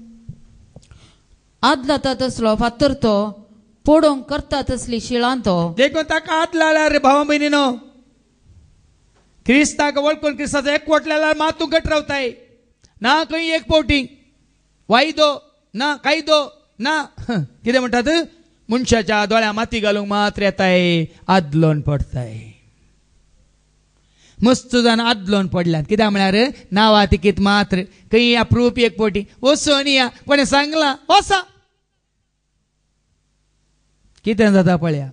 आद लाता तसलो फातर तो पोडोंक करता तसली शिळांतो तो देखून ताका आद लाल्यार रे भावा भयणीनो क्रिस्ताक वळखून क्रिस्ताचो एकवट लायल्यार मात गट रावताय ना खंय एक पोटी वायदो ना कायदो ना कितें म्हणटात मनशाच्या दोळ्या माती घालूंक मात्र येताय आदलोन पडताय मस्त जाण आदलोन पडल्यात कित्याक म्हळ्यार नावा तिकीत मात्र खंय अप्रूप एक पोटी वचून या कोणे सांगलां वसा कितें जाता पळया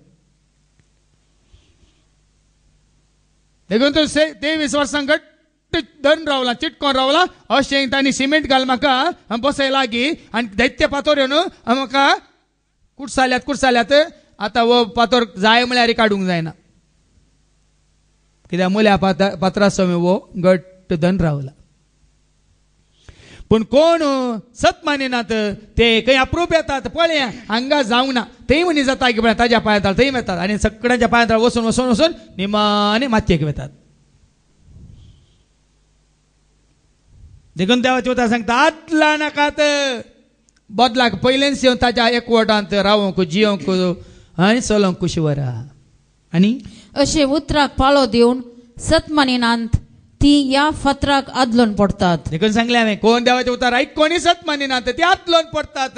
देखून तो तेवीस वर्सां घट्ट धन रावला चिटकोन रावला अशें तांणी सिमेंट घाल म्हाका बसय की आनी दैत्य पातोर येवन म्हाका कुडसाल्यात कुडसाल्यात आतां हो पातोर जाय म्हळ्यार काडूंक जायना कित्याक मुल्या पात्रास्वामी वो घट्ट धन रावला पण कोण सत्माने नात ते काही अप्रूप येतात अंगा हांगा ना ते म्हणे जाता की ताज्या पायांत तेही येतात आणि सगळ्यांच्या पायांत वसून वसून वसून निमाने मातयेक येतात देखून देवाचे होता सांगता आदला नाकात बदलाक पयलेच येवन ताच्या एकवटांत रावंक जियोंक आनी चलोंक शिवरा आणि असे उतराक पाळो दिवन नांत ती या फत्राक आदलून पडतात देखून सांगले हवे कोण देवाचे उतार सत कोणीसच मानिना ते आदलून पडतात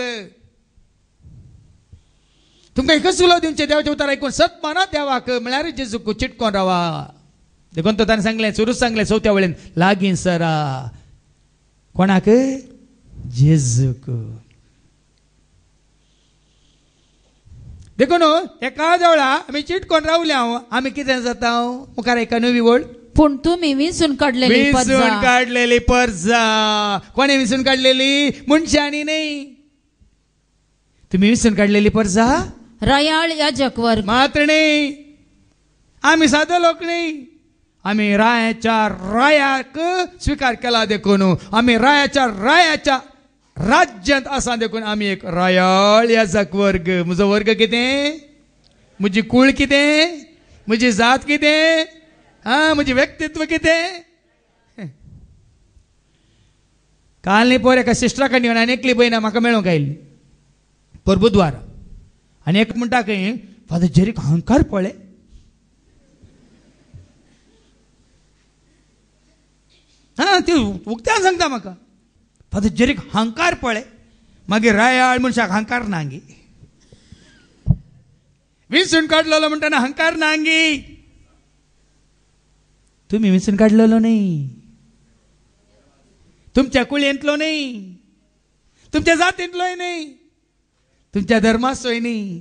तुमकां एकच उलव दिवचे देवाचे उतार आयकून सत माना देवाक म्हळ्यार जेजूक चिटकोन रावा देखून तो ताणें सांगलें सुरूच सांगलें चवथ्या वेळेन लागीं सरा कोणाक जेजूक देखून हो, एका जवळा आमी चिटकोन रावल्या हांव आमी कितें जाता मुखार एका नवी वळ पण तुम्ही विसून काढलेली विसून काढलेली पर्जा कोणी विसून काढलेली मुंशानी नाही तुम्ही विसून काढलेली पर्जा रयाळ या जगवर्ग मात्र नाही आम्ही साधे लोक नाही आम्ही रायाच्या रायाक स्वीकार केला देखून आम्ही रायाच्या रायाच्या राज्यात असा देखून आम्ही एक रायाळ जग वर्ग मुझो वर्ग किती मुझी कुळ किती मुझी जात किती हा म्हणजे व्यक्तित्व किती काल न्ही पोर एका सिस्टराकडे कडे आणि एकली भयण म्हाका मेळूंक आयली पर बुधवार आणि एक म्हणटा खंय फादर हंकार पळे हा ती उक्त्यान सांगता म्हाका फादर हंकार पळे मागीर रायाळ मनशाक अहंकार नांगी विसून काडलेलो म्हणटना हंकार नांगी तुम्ही मिसून काढलेलो नाही तुमच्या कुळेंतलो नाही तुमच्या जातींतलोय नाही तुमच्या धर्मासोय नाही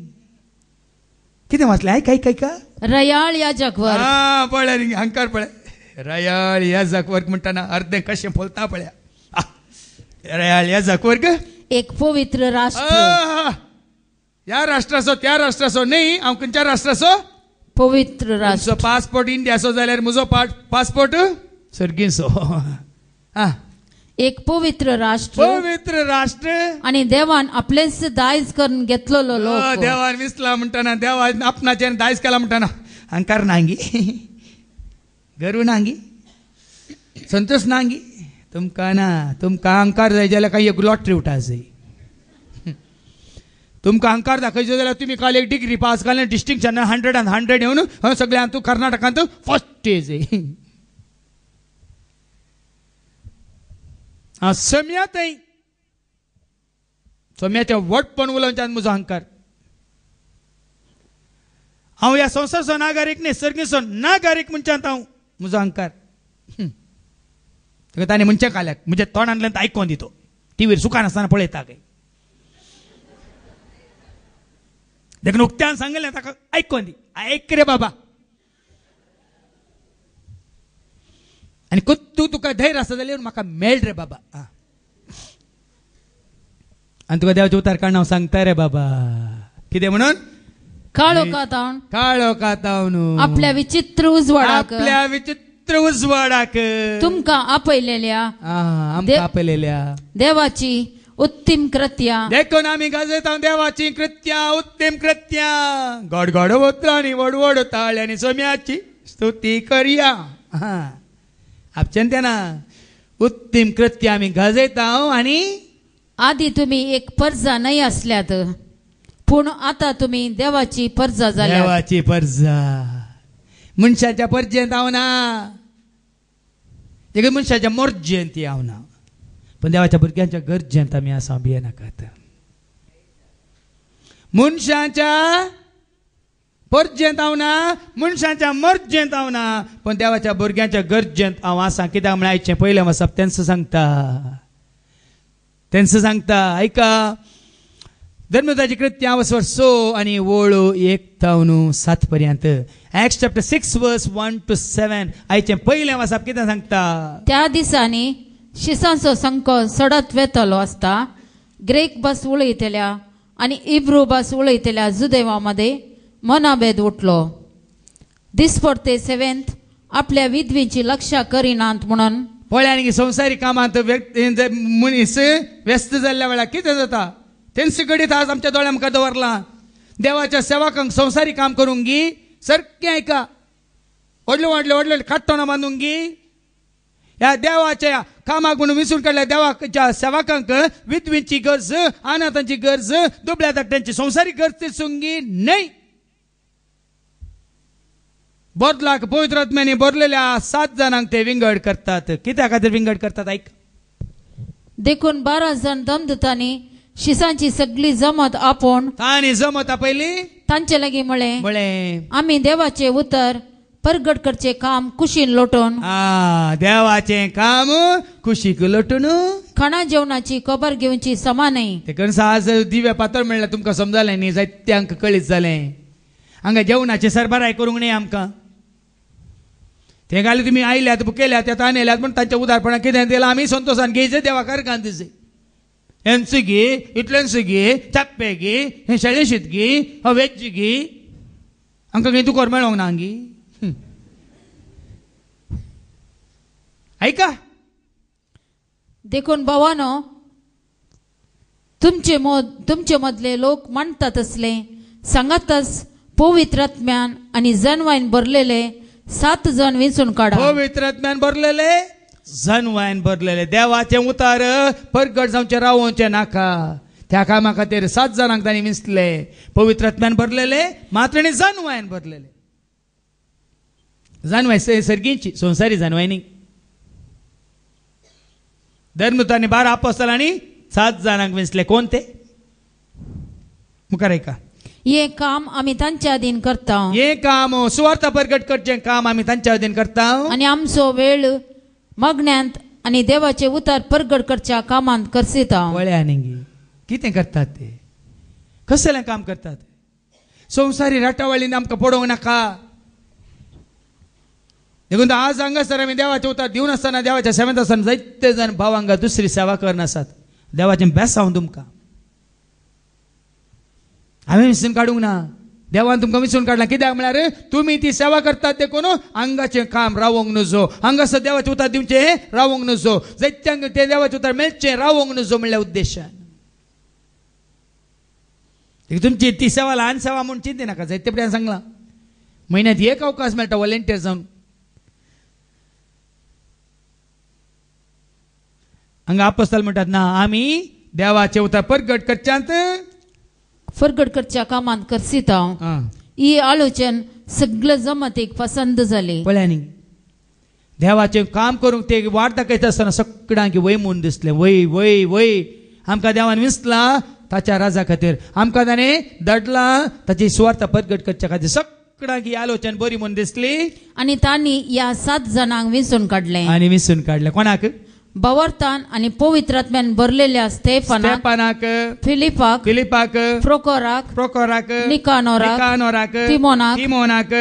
किती म्हटलं आहे काही काही का रयाळ या जगवर हा पळ्या अंकार हंकार पळ्या रयाळ या जगवर म्हणताना अर्धे कसे बोलता पळ्या रयाळ या जगवर एक पवित्र राष्ट्र या राष्ट्राचो त्या राष्ट्राचो नाही हांव खंयच्या पवित्र राष्ट्र पासपोर्ट इंडिया सो जाल्यार म्हजो पासपोर्ट सर्गीसो आं एक पवित्र राष्ट्र पवित्र राष्ट्र आणि देवान आपलेच दायज करून घेतलेलो लोक देवान विसला म्हणताना देवान आपणाचे दायज केला म्हणताना अंकार नांगी गर्व नांगी संतोष नांगी तुमकां ना तुमकां अंकार जाय जाल्यार काही एक लॉटरी उठा तुमकां अंकार दाखयचो जाल्यार तुमी काल एक डिग्री पास काल डिस्टिंक्शन हंड्रेड अँड हंड्रेड येवन हांव तूं कर्नाटकांत फर्स्ट स्टेज हांव सम्या थंय सोम्याच्या वटपण उलोवच्यान म्हजो अहंकार हांव ह्या संसारचो नागारीक निसर्गीचो नागारीक म्हणच्यान हांव म्हजो अहंकार ताका ताणें म्हणचें काल्याक म्हज्या तोंडांतल्यान आयकोन दितो टी व्हीर सुखान आसतना पळयता काय देख नुकत्या सांगेल ना ताका ऐक कोंदी ऐक रे बाबा आनी कुत्तू तुका धैर्य आसा जाल्यार म्हाका मेळ रे बाबा आणि आनी तुका देवाच्या उतार काढणं सांगता रे बाबा कितें म्हणून काळो कातावन काळो कातावन आपल्या विचित्र उजवाडाक आपल्या विचित्र उजवाडाक तुमकां आपयलेल्या आपयलेल्या देवाची उत्तम कृत्या देखून आम्ही गाजयता देवाची कृत्या उत्तम कृत्या गड गड आणि वडवड ताळ्याने सोम्याची स्तुती करिया हा आपच्यान त्यांना उत्तम कृत्य आम्ही गाजयता हो आणि आधी तुम्ही एक पर्जा नाही असल्यात पण आता तुम्ही देवाची पर्जा झाल्या देवाची पर्जा मनशाच्या पर्जेंत आवना ना मनशाच्या मोर्जेंत हांव ना पण देवाच्या भुरग्यांच्या गरजेंत आमी आसा भियेनाकात मनशांच्या पर्जेंत हांव ना मनशांच्या मर्जेंत हांव ना पण देवाच्या भुरग्यांच्या गरजेंत हांव आसा कित्याक म्हळ्यार आयचें पयलें वसप तेंच सांगता तेंच सांगता आयका धर्मदाची कृत्या वसवर सो आणि वळू एक तावनू सात पर्यंत Acts chapter six verse one to seven आयचें पयलें वसप कितें सांगता त्या दिसांनी शिसांचो संक सडत वेतलो आसता ग्रेक बस उलयतल्या आनी इब्रू बस उलयतल्या जुदेवा मदें मनाभेद उठलो ते सेवेंत आपल्या विधवेची लक्ष करिनात म्हणून पळ्यांनी संवसारी कामांत व्यक्ती मनीस व्यस्त जाल्ल्या वेळार कितें जाता तेंचे कडेन आज आमच्या दोळ्या मुखार दवरलां देवाच्या सेवाकांक संवसारी काम करूंक गी सारकें आयका व्हडलें व्हडलें व्हडलें बांदूंक गी या देवाच्या कामाक म्हणून विसरून काढल्या देवाच्या सेवाकांक विधवींची गरज अनाथांची गरज दुबल्या धाकट्यांची संसारिक गरज ती सुंगी नाही बदलाक पवित्र आत्म्याने बरलेल्या सात जणांक ते विंगड करतात कित्या खातीर विंगड करतात ऐक देखून बारा जण दमदुतांनी शिसांची सगळी जमत आपण आणि जमत आपली तांचे लागीं म्हळे आम्ही देवाचे उतर परगडकडचे काम कुशीन लोटून आ, देवाचे काम कुशीक लोटून खाणा जेवणाची खबर घेवची समा नाही ते कणसा आज दिव्या पातळ म्हणल्यार तुमका समजाले न्ही जायत्यांक कळीत झाले हांगा जेवणाचे सरबराय करूंक न्ही आमकां ते घाली तुमी आयल्यात केल्यात ते ताण येयल्यात पण त्यांच्या उदारपणा कितें दिला आम्ही संतोषान घेयचे देवा कर गांधीचे हेंच घे इतल्यांच घे चाप्पे घे हे गी घे हवेची घे आमकां खंय तुकोर मेळोंक ना गी ऐका देखून भवानो तुमचे मोद तुमचे मधले लोक म्हणतात असले सांगातच पवित्र ज्ञान आणि जनवाईन भरलेले सात जण विसून काढा पवित्र ज्ञान भरलेले जनवायन भरलेले देवाचे उतार परगट जावचे रावचे नाका त्या कामा खातीर सात जाणांक तांणी विंचले पवित्र ज्ञान भरलेले मात्र जनवायन भरलेले जानवाय सर्गींची संसारी जानवायनी ಧರ್ಮತಾನೆ बारा ಅಪೋಸ್ತಲಾನಿ सात जाणांक विचले कोण ते मुखार ऐका हे काम आम्ही तांच्या अधीन करता हे काम सुवार्थ प्रगट करचे काम आम्ही त्यांच्या अधीन करता आणि आमचो वेळ मगण्यांत आणि देवाचे उतार प्रगट करच्या कामांत करसिता वळ्या निंगी कितें करतात ते कसलें काम करतात संसारी राटावळीने आमकां पडोवंक नाका देखून आज सांगा सर मी देवाच्या होता देऊन आसतना देवाच्या सेवेंत आसतना जायते जाण भावांगा दुसरी सेवा करनासात देवाचे बेस हांव तुमकां हांवें विसरून काडूंक ना देवान तुमकां विसरून काडलां कित्याक म्हळ्यार तुमी ती सेवा करतात देखून हांगाचें काम रावोंक नजो हांगासर देवाचें उतार दिवचें रावोंक नजो जायत्यांक तें देवाचें उतार मेळचें रावोंक नजो म्हणल्या उद्देशान तुमची ती सेवा लहान सेवा म्हणून चिंती नाका जायते फुडें सांगला म्हयन्यांत एक अवकाश मेळटा व्हॉलेंटियर जावन हंगा आपसताल म्हणतात ना आम्ही देवाचे उतर परगट करच्यांत फरगड करच्या कामात हा ही आलोचन सगळं एक पसंत झाले पळ्या देवाचे काम करूंक ते वाट दाखयता आसतना सगळ्यांक वय म्हणून दिसले वय वय वय आमकां देवान विसला ताच्या राजा खातीर आमकां ताणें दडला ताची स्वार्थ परगट करच्या खातीर सगळ्यांक ही आलोचन बरी म्हणून दिसली आणि तांणी या सात जाणांक विसून काढले आणि विसून काढले कोणाक बवर्तान आणि पवित्रात्म्या भरलेल्या स्टेफनाक फिलिपाक फिलिपाक प्रोकोराक प्रोकोराक निकानोरा कानोराक किमोनाक किमोनाक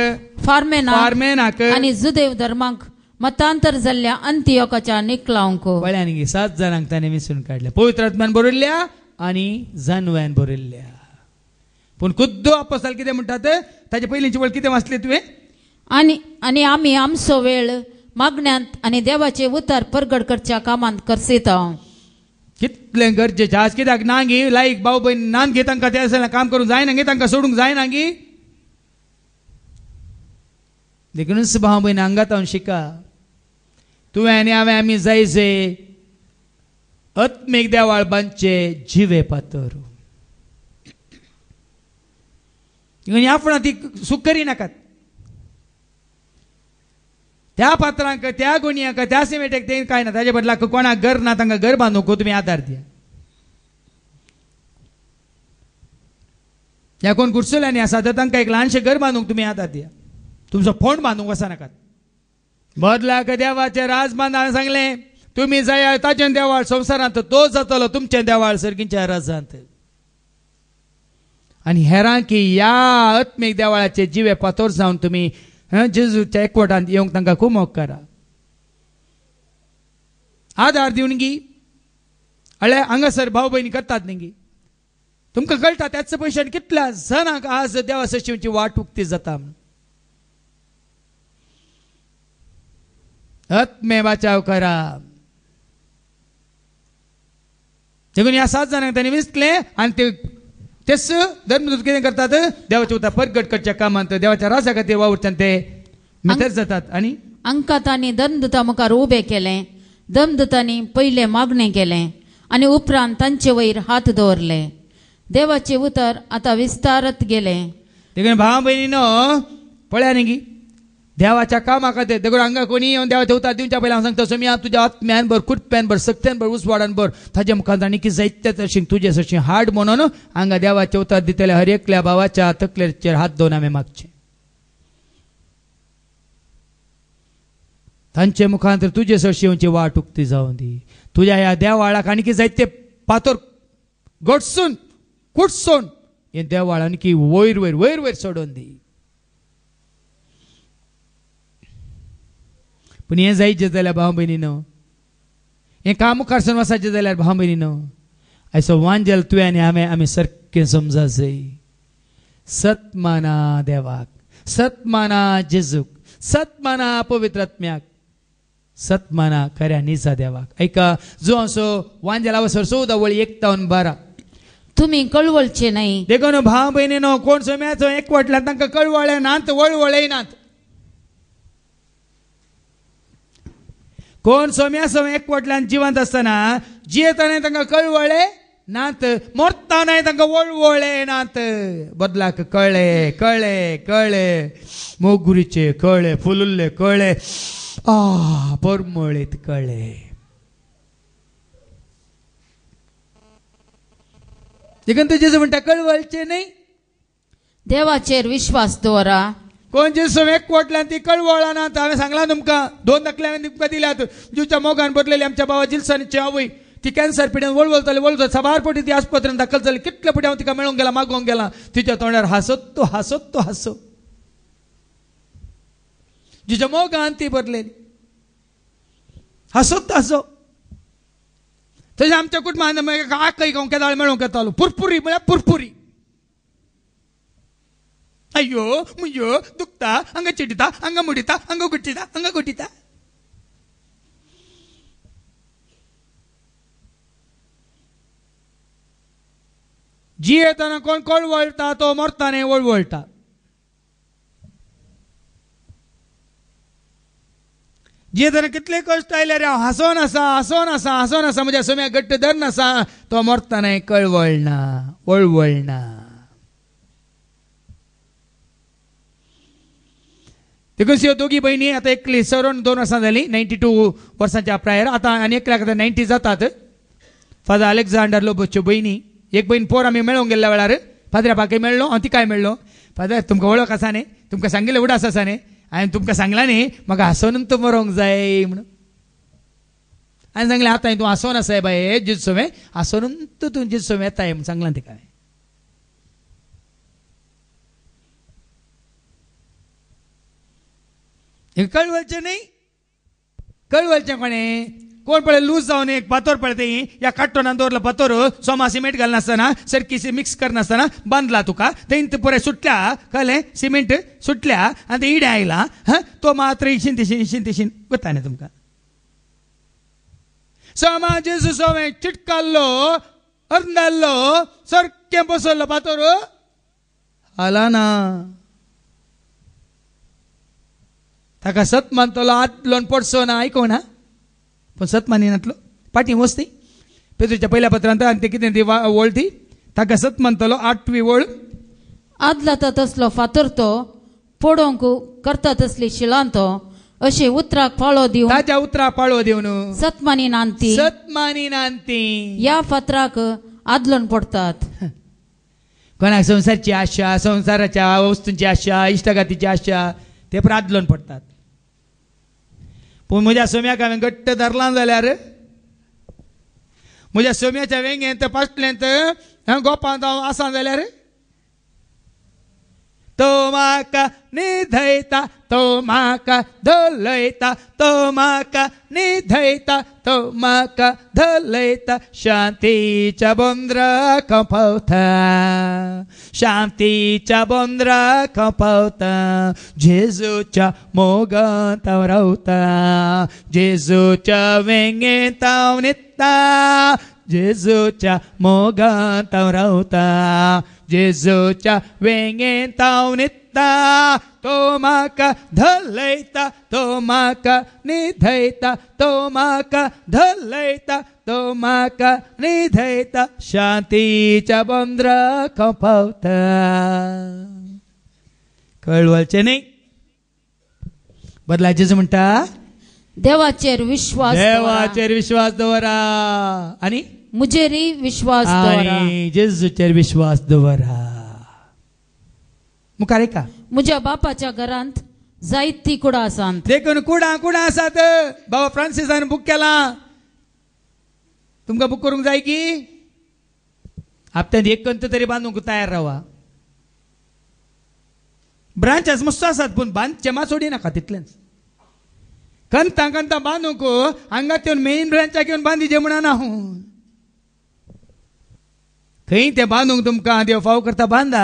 फार्मेना फार्मेनाक आणि जुदेव धर्मांक मतांतर झाल्या अंत्ययोकाच्या निकलांक आणि सात जणांक त्याने मिसळून काढल्या पवित्रात्म्यान बरवल्या आणि जनव्यान बरवल्या पण खुद्द आपण म्हणतात त्याच्या पहिलीची वळ किती वाचले तुम्ही आणि आम्ही आमचं वेळ मागण्यांत आणि देवाचे उतार परगड करच्या कामांत करसेत कितले गरजेचें आज कित्याक नांगी लायक भाऊ भयण ना घे तांकां त्या आसतना काम करूंक जायना गे तांकां सोडूंक जायना गी देखूनच भाव भयण हांगात हांव शिका तुवें आनी हांवें आमी जायजे देवाळ देवाळबांचे जिवे पातर आपणा ती सुख करी नाकात त्या पात्रांक त्या गुणयांक त्या सिमेटेक ते काय ना ताजे बदला कोणाक घर ना तांकां घर बांदूंक तुमी आदार दिया या कोण गुडसुल्यांनी आसा तर तांकां एक ल्हानशें घर बांदूंक तुमी आदार दिया तुमचो फोंड बांदूंक नाकात बदलाक देवाचें राज बांदान सांगले तुम्ही जाय ताचे देवाळ संवसारांत तो जातलो तुमच्या देवाळ सर्गींच्या राजांत आनी हेरांकी या आत्मीक देवाळाचे जिवे पातोर जावन तुमी ಜೇಸುಚ ಎಕ್ಕೋಟ तांकां खूब मोगकार आदार दिवन गी अळे हांगासर भाव भयणी करतात गी तुमकां कळटा त्याच पयशान कितल्या जणांक आज देवा सशिवची वाट उक्ती जाता आत्मे बचाव करा देखून ह्या सात जाणांक तांणी विचले आनी ते ते तेस धर्मदूत किती करतात देवाच्या परगट परगटकडच्या कामांत देवाच्या राजा खातीर वावुरच्यान ते जातात आणि अंका तांणी धर्मदूता मुखार उबें केले धर्मदूतांनी पहिले मागणे केले आणि उपरांत तांचे वयर हात दवरले देवाचे उतर आता विस्तारत गेले भावा भाव भयणीनं पळ्या न्ही देवाच्या कामा खातीर दगड हांगा कोणी येवन देवा देवता दिवच्या पयलीं हांव सांगता सोमी हांव तुज्या भर खुटप्यानभर भर ताज्या ताजे मुखार जाणी की जायत्या तशें तुजे सशें हाड म्हणून हांगा देवा उतार दितल्या हर एकल्या भावाच्या तकलेचेर हात दोन आमी मागचे तांचे मुखांतर तुजे येवची वाट उक्ती जावं दी तुज्या ह्या देवाळाक आनी की जायते पातोर घटसून कुटसून हे देवाळान की वयर वयर वयर वयर सोडून दी पूण हें जायचें जाल्यार भाव भयणीन हें काम करसन वसाचें जाल्यार भाव भयणीनं वान वांजेल तुवें आनी हांवें आमी सारकें समजा जाय देवाक सत माना जेजूक सत माना पवित्रात्म्याक सत खऱ्या निजा देवाक ऐका जो असो वांजेला वसर दवळी वळी एकतावन बारा तुम्ही कळवळचे नाही देखून भाव भयणीनो कोण सोम्याचो एकवटला तांकां कळवळे नात वळवळय नात कोण सोम्या सोम एक पोटल्यान जिवंत आसतना नाही तांकां कळवळे नात नाही तांकां वळवळे नात बदलाक कळे कळे कळे मोगुरीचे कळे फुलुल्ले कळे आ परमळीत कळे देखून तुझे म्हणटा कळवळचे नाही देवाचेर विश्वास दवरा कोणचे एक कोटल्यान ती कळवळाना ना हांवें सांगला तुमकां दोन दकल्यान तुमकां दिल्यात जिवच्या मोगान बदलेली आमच्या बाबा जिल्सांची आवय ती कॅन्सर पिड्यान वळवळताली वळवळ साबार पटी ती आस्पत्रेन दाखल जाली कितले पटी हांव तिका मेळोंक गेला मागोंक गेला तिच्या तोंडार हांसत तो हांसत तो हांसो जिच्या मोगान ती बदलेली हांसत हांसो तशें आमच्या कुटुंबान आकय दाळ मेळूंक येतालो पुरपुरी म्हळ्यार म्हणजे पुरपुरी ಅಯ್ಯೋ ಮುಯ್ಯೋ ದುಕ್ತಾ ಹಂಗ ಚಿಡಿತಾ ಹಂಗ ಮುಡಿತಾ ಹಂಗ ಗುಟ್ಟಿತಾ ಹಂಗ ಗುಟ್ಟಿತಾ ಜೀವ ತನಕೊಂಡು ಕೊಳ್ವಳ್ತಾ ತೋ ಮೊರ್ತಾನೆ ಒಳ್ವಳ್ತಾ जीवन कितले कष्ट आयले रे हांव हसोन आसा हसोन आसा हसोन आसा म्हज्या सोम्या घट्ट धर नासा तो मरतना कळवळना वळवळना एकोणीसशे ह्यो दोघी भयणी आता एकली सवरून दोन वर्सां झाली नायन्टी टू वर्षांच्या प्रायर आतां आनी एकल्याक आतां नायन्टी जातात फादर अलेक्झांडर लोबोच्यो भयणी एक भयण पोर आमी मेळोवंक गेल्ल्या वेळार फादऱ्या पाके मेळ्ळो ती तिकाय मेळ्ळो फादर तुमकां वळख आसा न्ही तुमकां सांगिल्लें उडास आसा न्ही हांवें तुमकां सांगलां न्ही म्हाका हांसोवन तो मरोवंक जाय म्हणून हांवें सांगलें आतां तूं हांसोन आसा बाये जीज सोमे हांसोन तूं तूं जीज येताय म्हूण सांगलां तिका हे कळवलचे नाही कळवलचे कोणे कोण पडे लूज जाऊन एक पातोर पडते या काट्टो ना दोरला पातोर सोमा सिमेंट घालनासतना सरकीशी मिक्स करनासतना बांधला तुका ते पुरे सुटल्या कळले सिमेंट सुटल्या आणि ते इडे आयला हा तो मात्र इशिन तिशीन इशिन तिशीन गोता ना तुमका समाज सोमे चिटकाल्लो अर्नाल्लो सरके बसवलं पातोर आला ना ताका सत मानतलो आत ना पडचो ना पूण सत मानिनातलो पाटी वस्ती पेजूच्या पहिल्या पत्रांत आनी ते कितें ती वळ ती ताका सत मानतलो आठवी वळ आदला तसलो फातर तो पडोंक करता तसली शिलांत अशे उतराक पाळो दिवन ताच्या उतराक पाळो दिवन सतमानी नांती सतमानी नांती या फातराक आदलोन पडतात कोणाक संसारची आशा संसाराच्या वस्तूंची आशा इश्टगातीची आशा ते रादलोन पडतात पण म्हज्या सोम्याक हांवें घट्ट धरला जाल्यार म्हज्या सोम्याच्या वेंगेंत पासलेंत गोपांत हांव आसा जाल्यार তোমাকা নিধৈতা তোমাকা ধলৈতা তোমাকা নিধৈতা তোমাকা ধলৈতা শান্তি চ বন্দ্র কপৌতা শান্তি च বন্দ্র কপৌতা জেজু च मोग তরৌতা জেজু च वेङ्गे तौ नित्ता जेजोच्या मोगात रावता जेजोच्या वेंगेतो निदता तो मायता तो मा निदयता तो मका ध लैता तो माका निदयता शांतीच्या बंदरा खोपवता कळवचे नाही बदलाय जेजू म्हणता देवाचे विश्वास देवाचेर विश्वास दोरा आणि मुजेरी विश्वास आणि जेजूचेर विश्वास दवरा मुखार एका म्हज्या बापाच्या घरांत जायती कुडां आसात देखून कुडां कुडां आसात बाबा फ्रान्सिसान बुक केला तुमकां बुक करूंक जाय की हप्त्यात एक कंत तरी बांदूंक तयार रावा ब्रांचेस मस्त आसात पूण बांदचे मा सोडी नाका तितलेंच कंता कंता बांदूंक हांगा येवन मेन ब्रांचाक येवन बांदिचे म्हणा ना थंय तें बांदूंक तुमकां देव फाव करता बांदा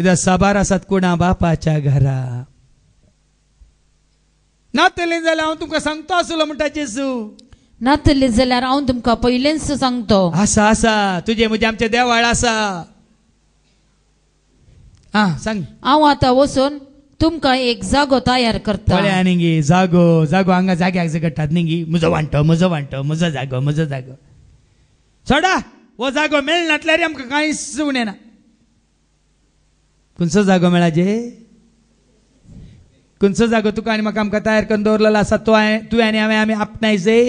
इदा साबार आसात कोणा बापाच्या घरा नातले जाल्यार हांव तुमकां सांगता आसलो म्हणटा जेजू नातले जाल्यार हांव तुमकां पयलेंच सांगतो आसा आसा तुजे म्हजे आमचे देवाळ आसा आ सांग हांव आतां वचून तुमकां एक जागो तयार करता आनी गे जागो जागो हांगा जाग्याक जगडटात न्ही गे म्हजो वांटो म्हजो वांटो म्हजो जागो म्हजो जागो सोडा जागो मेळ नाटल्यार आमकां कांयच उणेना खंयचो जागो मेळाजे खंयचो जागो तुका आनी म्हाका आमकां तयार करून दवरलेलो आसा तो हांवें तुवें आनी हांवें आमी आपणायजे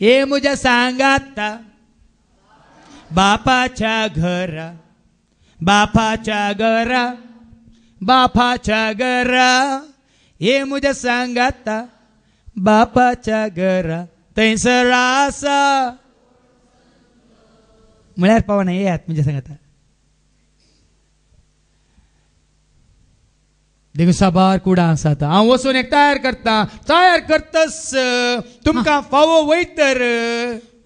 हे म्हज्या सांगात बापाच्या घरा बापाच्या घरा बापाच्या घरा हे म्हज्या सांगात बापाच्या घरा थंयसर आसा म्हळ्यार पावना येयात म्हणजे सांगता देखो साबार कुडा आसात हांव वचून एक तयार करता तयार करतस तुमकां फावो वयतर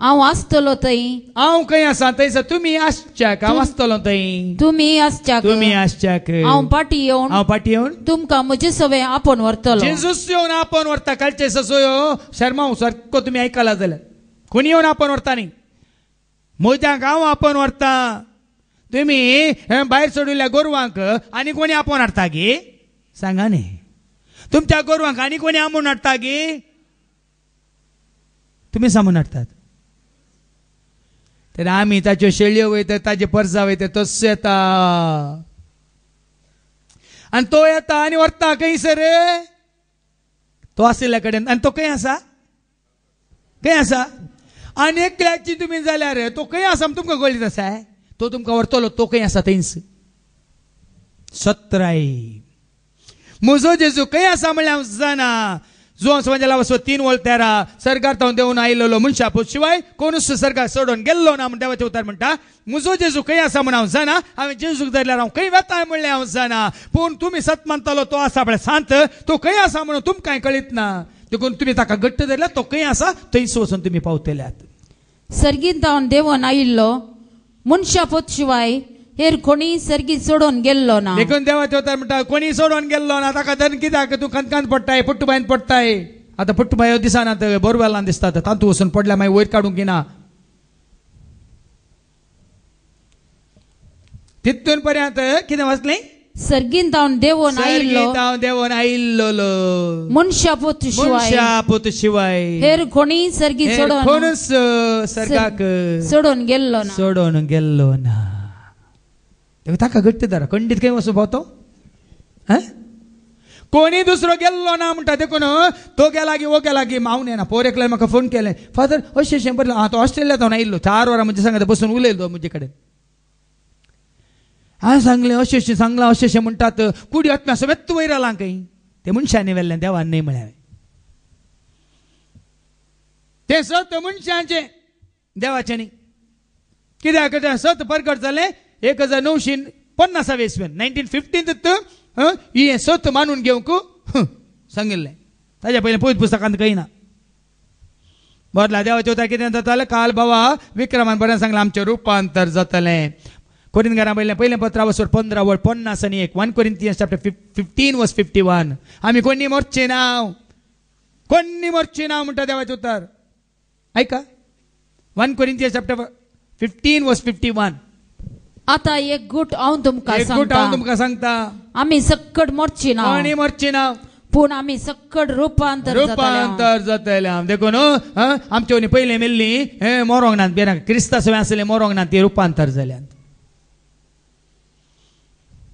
हांव आसतलो थंय हांव खंय आसा थंय तुमी आसच्याक हांव आसतलो थंय तुमी आसच्याक तुमी आसच्याक हांव पाटी येवन हांव पाटी येवन तुमकां म्हजे सवय आपोवन व्हरतलो जेजूस येवन आपोवन व्हरता कालचे यो शर्मा सारको तुमी आयकला जाल्यार कोणी येवन आपोवन व्हरता न्ही मोद्यांक हांव आपोवन व्हरता तुमी भायर सोडिल्ल्या गोरवांक आनी कोणी आपोवन हाडटा गे सांगा न्ही तुमच्या गोरवांक आनी कोणी आमोन हाडटा गे तुमी सामून हाडटात तर आमी ताच्यो शेळ्यो वयता ताचे परसां वयता तस्सो येता आनी तो येता आनी व्हरता खंयसर तो आशिल्ल्या कडेन आनी तो खंय आसा खंय आसा आनी एकल्याची तुमी जाल्यार रे तो खंय आसा तुमकां कळीत आसा तो तुमकां व्हरतलो तो खंय आसा थंयस सत्राय म्हजो जेजू खंय आसा म्हळ्यार हांव जाणा जो समाजाला वसो तीन वळ तेरा सरकार देवन देऊन आयिल्लो मनशापो शिवाय कोणूच सरकार सोडून गेल्लो ना म्हण देवाचे उतार म्हणटा मुजो जेजू खंय आसा म्हण हांव जाणा हांवें जेजूक धरल्यार हांव खंय वेता म्हणलें हांव जाणा पूण तुमी सत मानतालो तो आसा पळय सांत तो खंय आसा म्हणून तुमकां कळीत ना देखून तुमी ताका घट्ट धरल्या तो खंय आसा थंयच वचून तुमी पावतल्यात सर्गीत जावन देवन आयिल्लो मनशापोत शिवाय हेर कोणी सर्गी सोडून गेल्लो ना देखून देवा देवता म्हणटा कोणी सोडून गेल्लो ना ताका धन कित्याक तू कणकान पडटाय पुट्टू बायन पडटाय आतां पुट्टू बायो दिसना बोरवेलान दिसता तांतू वचून पडल्या मागीर वयर काडूंक येना तितून पर्यंत कितें वाचलें सर्गीन धावन देवोन आयिल्लो धावन देवोन आयिल्लो मनशा पोत शिवाय पोत शिवाय हेर कोणी सर्गी सोडून कोणूच सर्गाक सोडून गेल्लो ना सोडून गेल्लो ना ताका घट्ट धरा खंडीत खंय वसो भोंवतो आं कोणी दुसरो गेल्लो ना म्हणटा देखून तो गेला की ओ गेला की हांव येना पोर म्हाका फोन केले फादर अशें अशें बरें हांव तो ऑस्ट्रेलियांतल्यान आयिल्लो चार वरां म्हणजे सांगता बसून उलयलो म्हजे कडेन हांवें सांगले अशें अशें सांगलां अशें अशें म्हणटात कुडी आत्म्या समेत वयर आलां खंय ते मनशांनी व्हेल्लें देवान न्ही म्हळें हांवें तें सत मनशांचें देवाचें न्ही कित्याक सत परगट जालें एक हजार नऊशे पन्नासावे वेसवेन नाईन्टीन फिफ्टीनथ ही स्वत मानून घेऊक सांगिल्लें ताज्या पयलीं पोहित पुस्तकांत काही ना बरला देवा चवथा कितें जातालें काल बाबा विक्रमान बरें सांगलां आमचें रुपांतर जातलें कोरीन घरा पहिले पयलें पत्रा पंधरा पंदरा पन्नास आणि एक one Corinthians chapter fifteen verse fifty one आम्ही कोणी मोरचे नाव कोणी मोरचे नाव म्हणटा देवाचे उतर ऐका one Corinthians chapter fifteen verse fifty one आता एक गुट हांव तुमकां एक गुट हांव तुमकां सांगता आमी सक्कड मरची ना आणि मरची ना पूण आम्ही सक्कड रुपांतर रुपांतर जातले देखून आमच्या वनी पयले मेल्ली हे मोरोंक ना बेना क्रिस्ता सवय आसले मोरोंक नात ती रुपांतर जाल्यात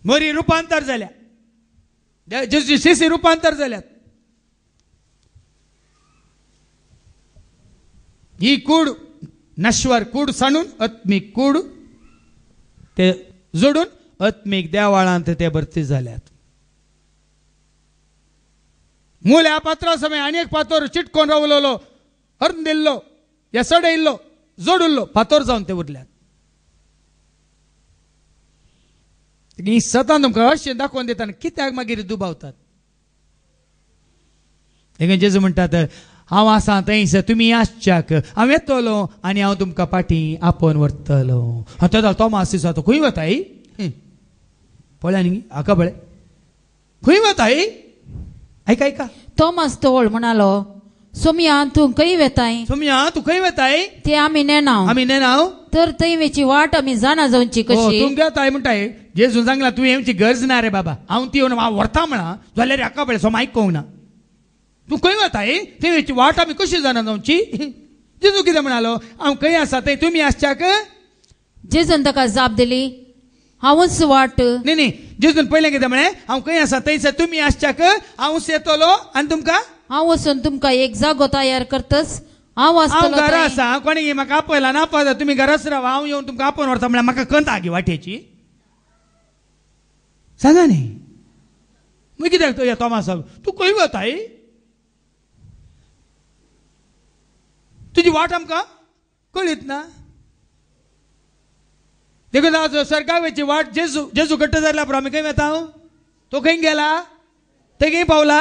मरी रुपांतर जाल्या शिसी रुपांतर जाल्यात ही कूड नश्वर कूड सांडून आत्मीक कूड ते जोडून आत्मिक देवाळांत ते भरती झाल्यात मूळ ह्या पात्रा समे आनी पातोर चिटकोन रावलोलो अर्ध दिल्लो या इल्लो जोड पातोर जाऊन ते उरल्यात ही तुमकां अशें दाखोवन दिता कित्याक मागीर दुबावतात जेजू म्हणटात हांव आसा थंयसर तुमी आसच्याक हांव येतलो आनी हांव तुमकां फाटी आपोवन व्हरतलो तो जालो तो मास तो खंय वता पळय न्ही हाका पळय खंय वता आयका आयक आयका तो मास तोळ म्हणालो सोमिया तूं खंय वेताय सोमिया तूं खंय वेताय ते आमी नेणाव आमी नेणाव तर वेची वाट आमी जाणा जावची हो, कशी तूं घेताय म्हणटाय जेजू सांगला तुवें येवची गरज ना रे बाबा हांव ती येवन हांव व्हरता म्हणा जाल्यार हाका पळय सोम आयकूंक ना तूं खंय वता थंय हेची वाट आमी कशी जाणा जावची जेजू कितें म्हणालो हांव खंय आसा थंय तुमी आसच्याक जेजून ताका जाप दिली हांवच वाट न्ही न्ही जेजून पयलें कितें म्हळें हांव खंय आसा थंयसर तुमी आसच्याक हांवच येतलो आनी तुमकां हांव वचून तुमकां एक जागो तयार करतस हांव हांव घरा आसा हांव कोणी म्हाका आपयला ना आपयला तुमी घरा रावा हांव येवन तुमकां आपोवन व्हरता म्हळ्यार म्हाका कंता गे वाटेची सांगा न्ही मागीर कित्याक येतो मासा तूं खंय वता तुझी वाट आमकां कळीत ना देखून आज सरकार वाट जेजू जेजू घट्ट धरला पुरो आमी खंय वेता हांव तो खंय गेला थंय खंय पावला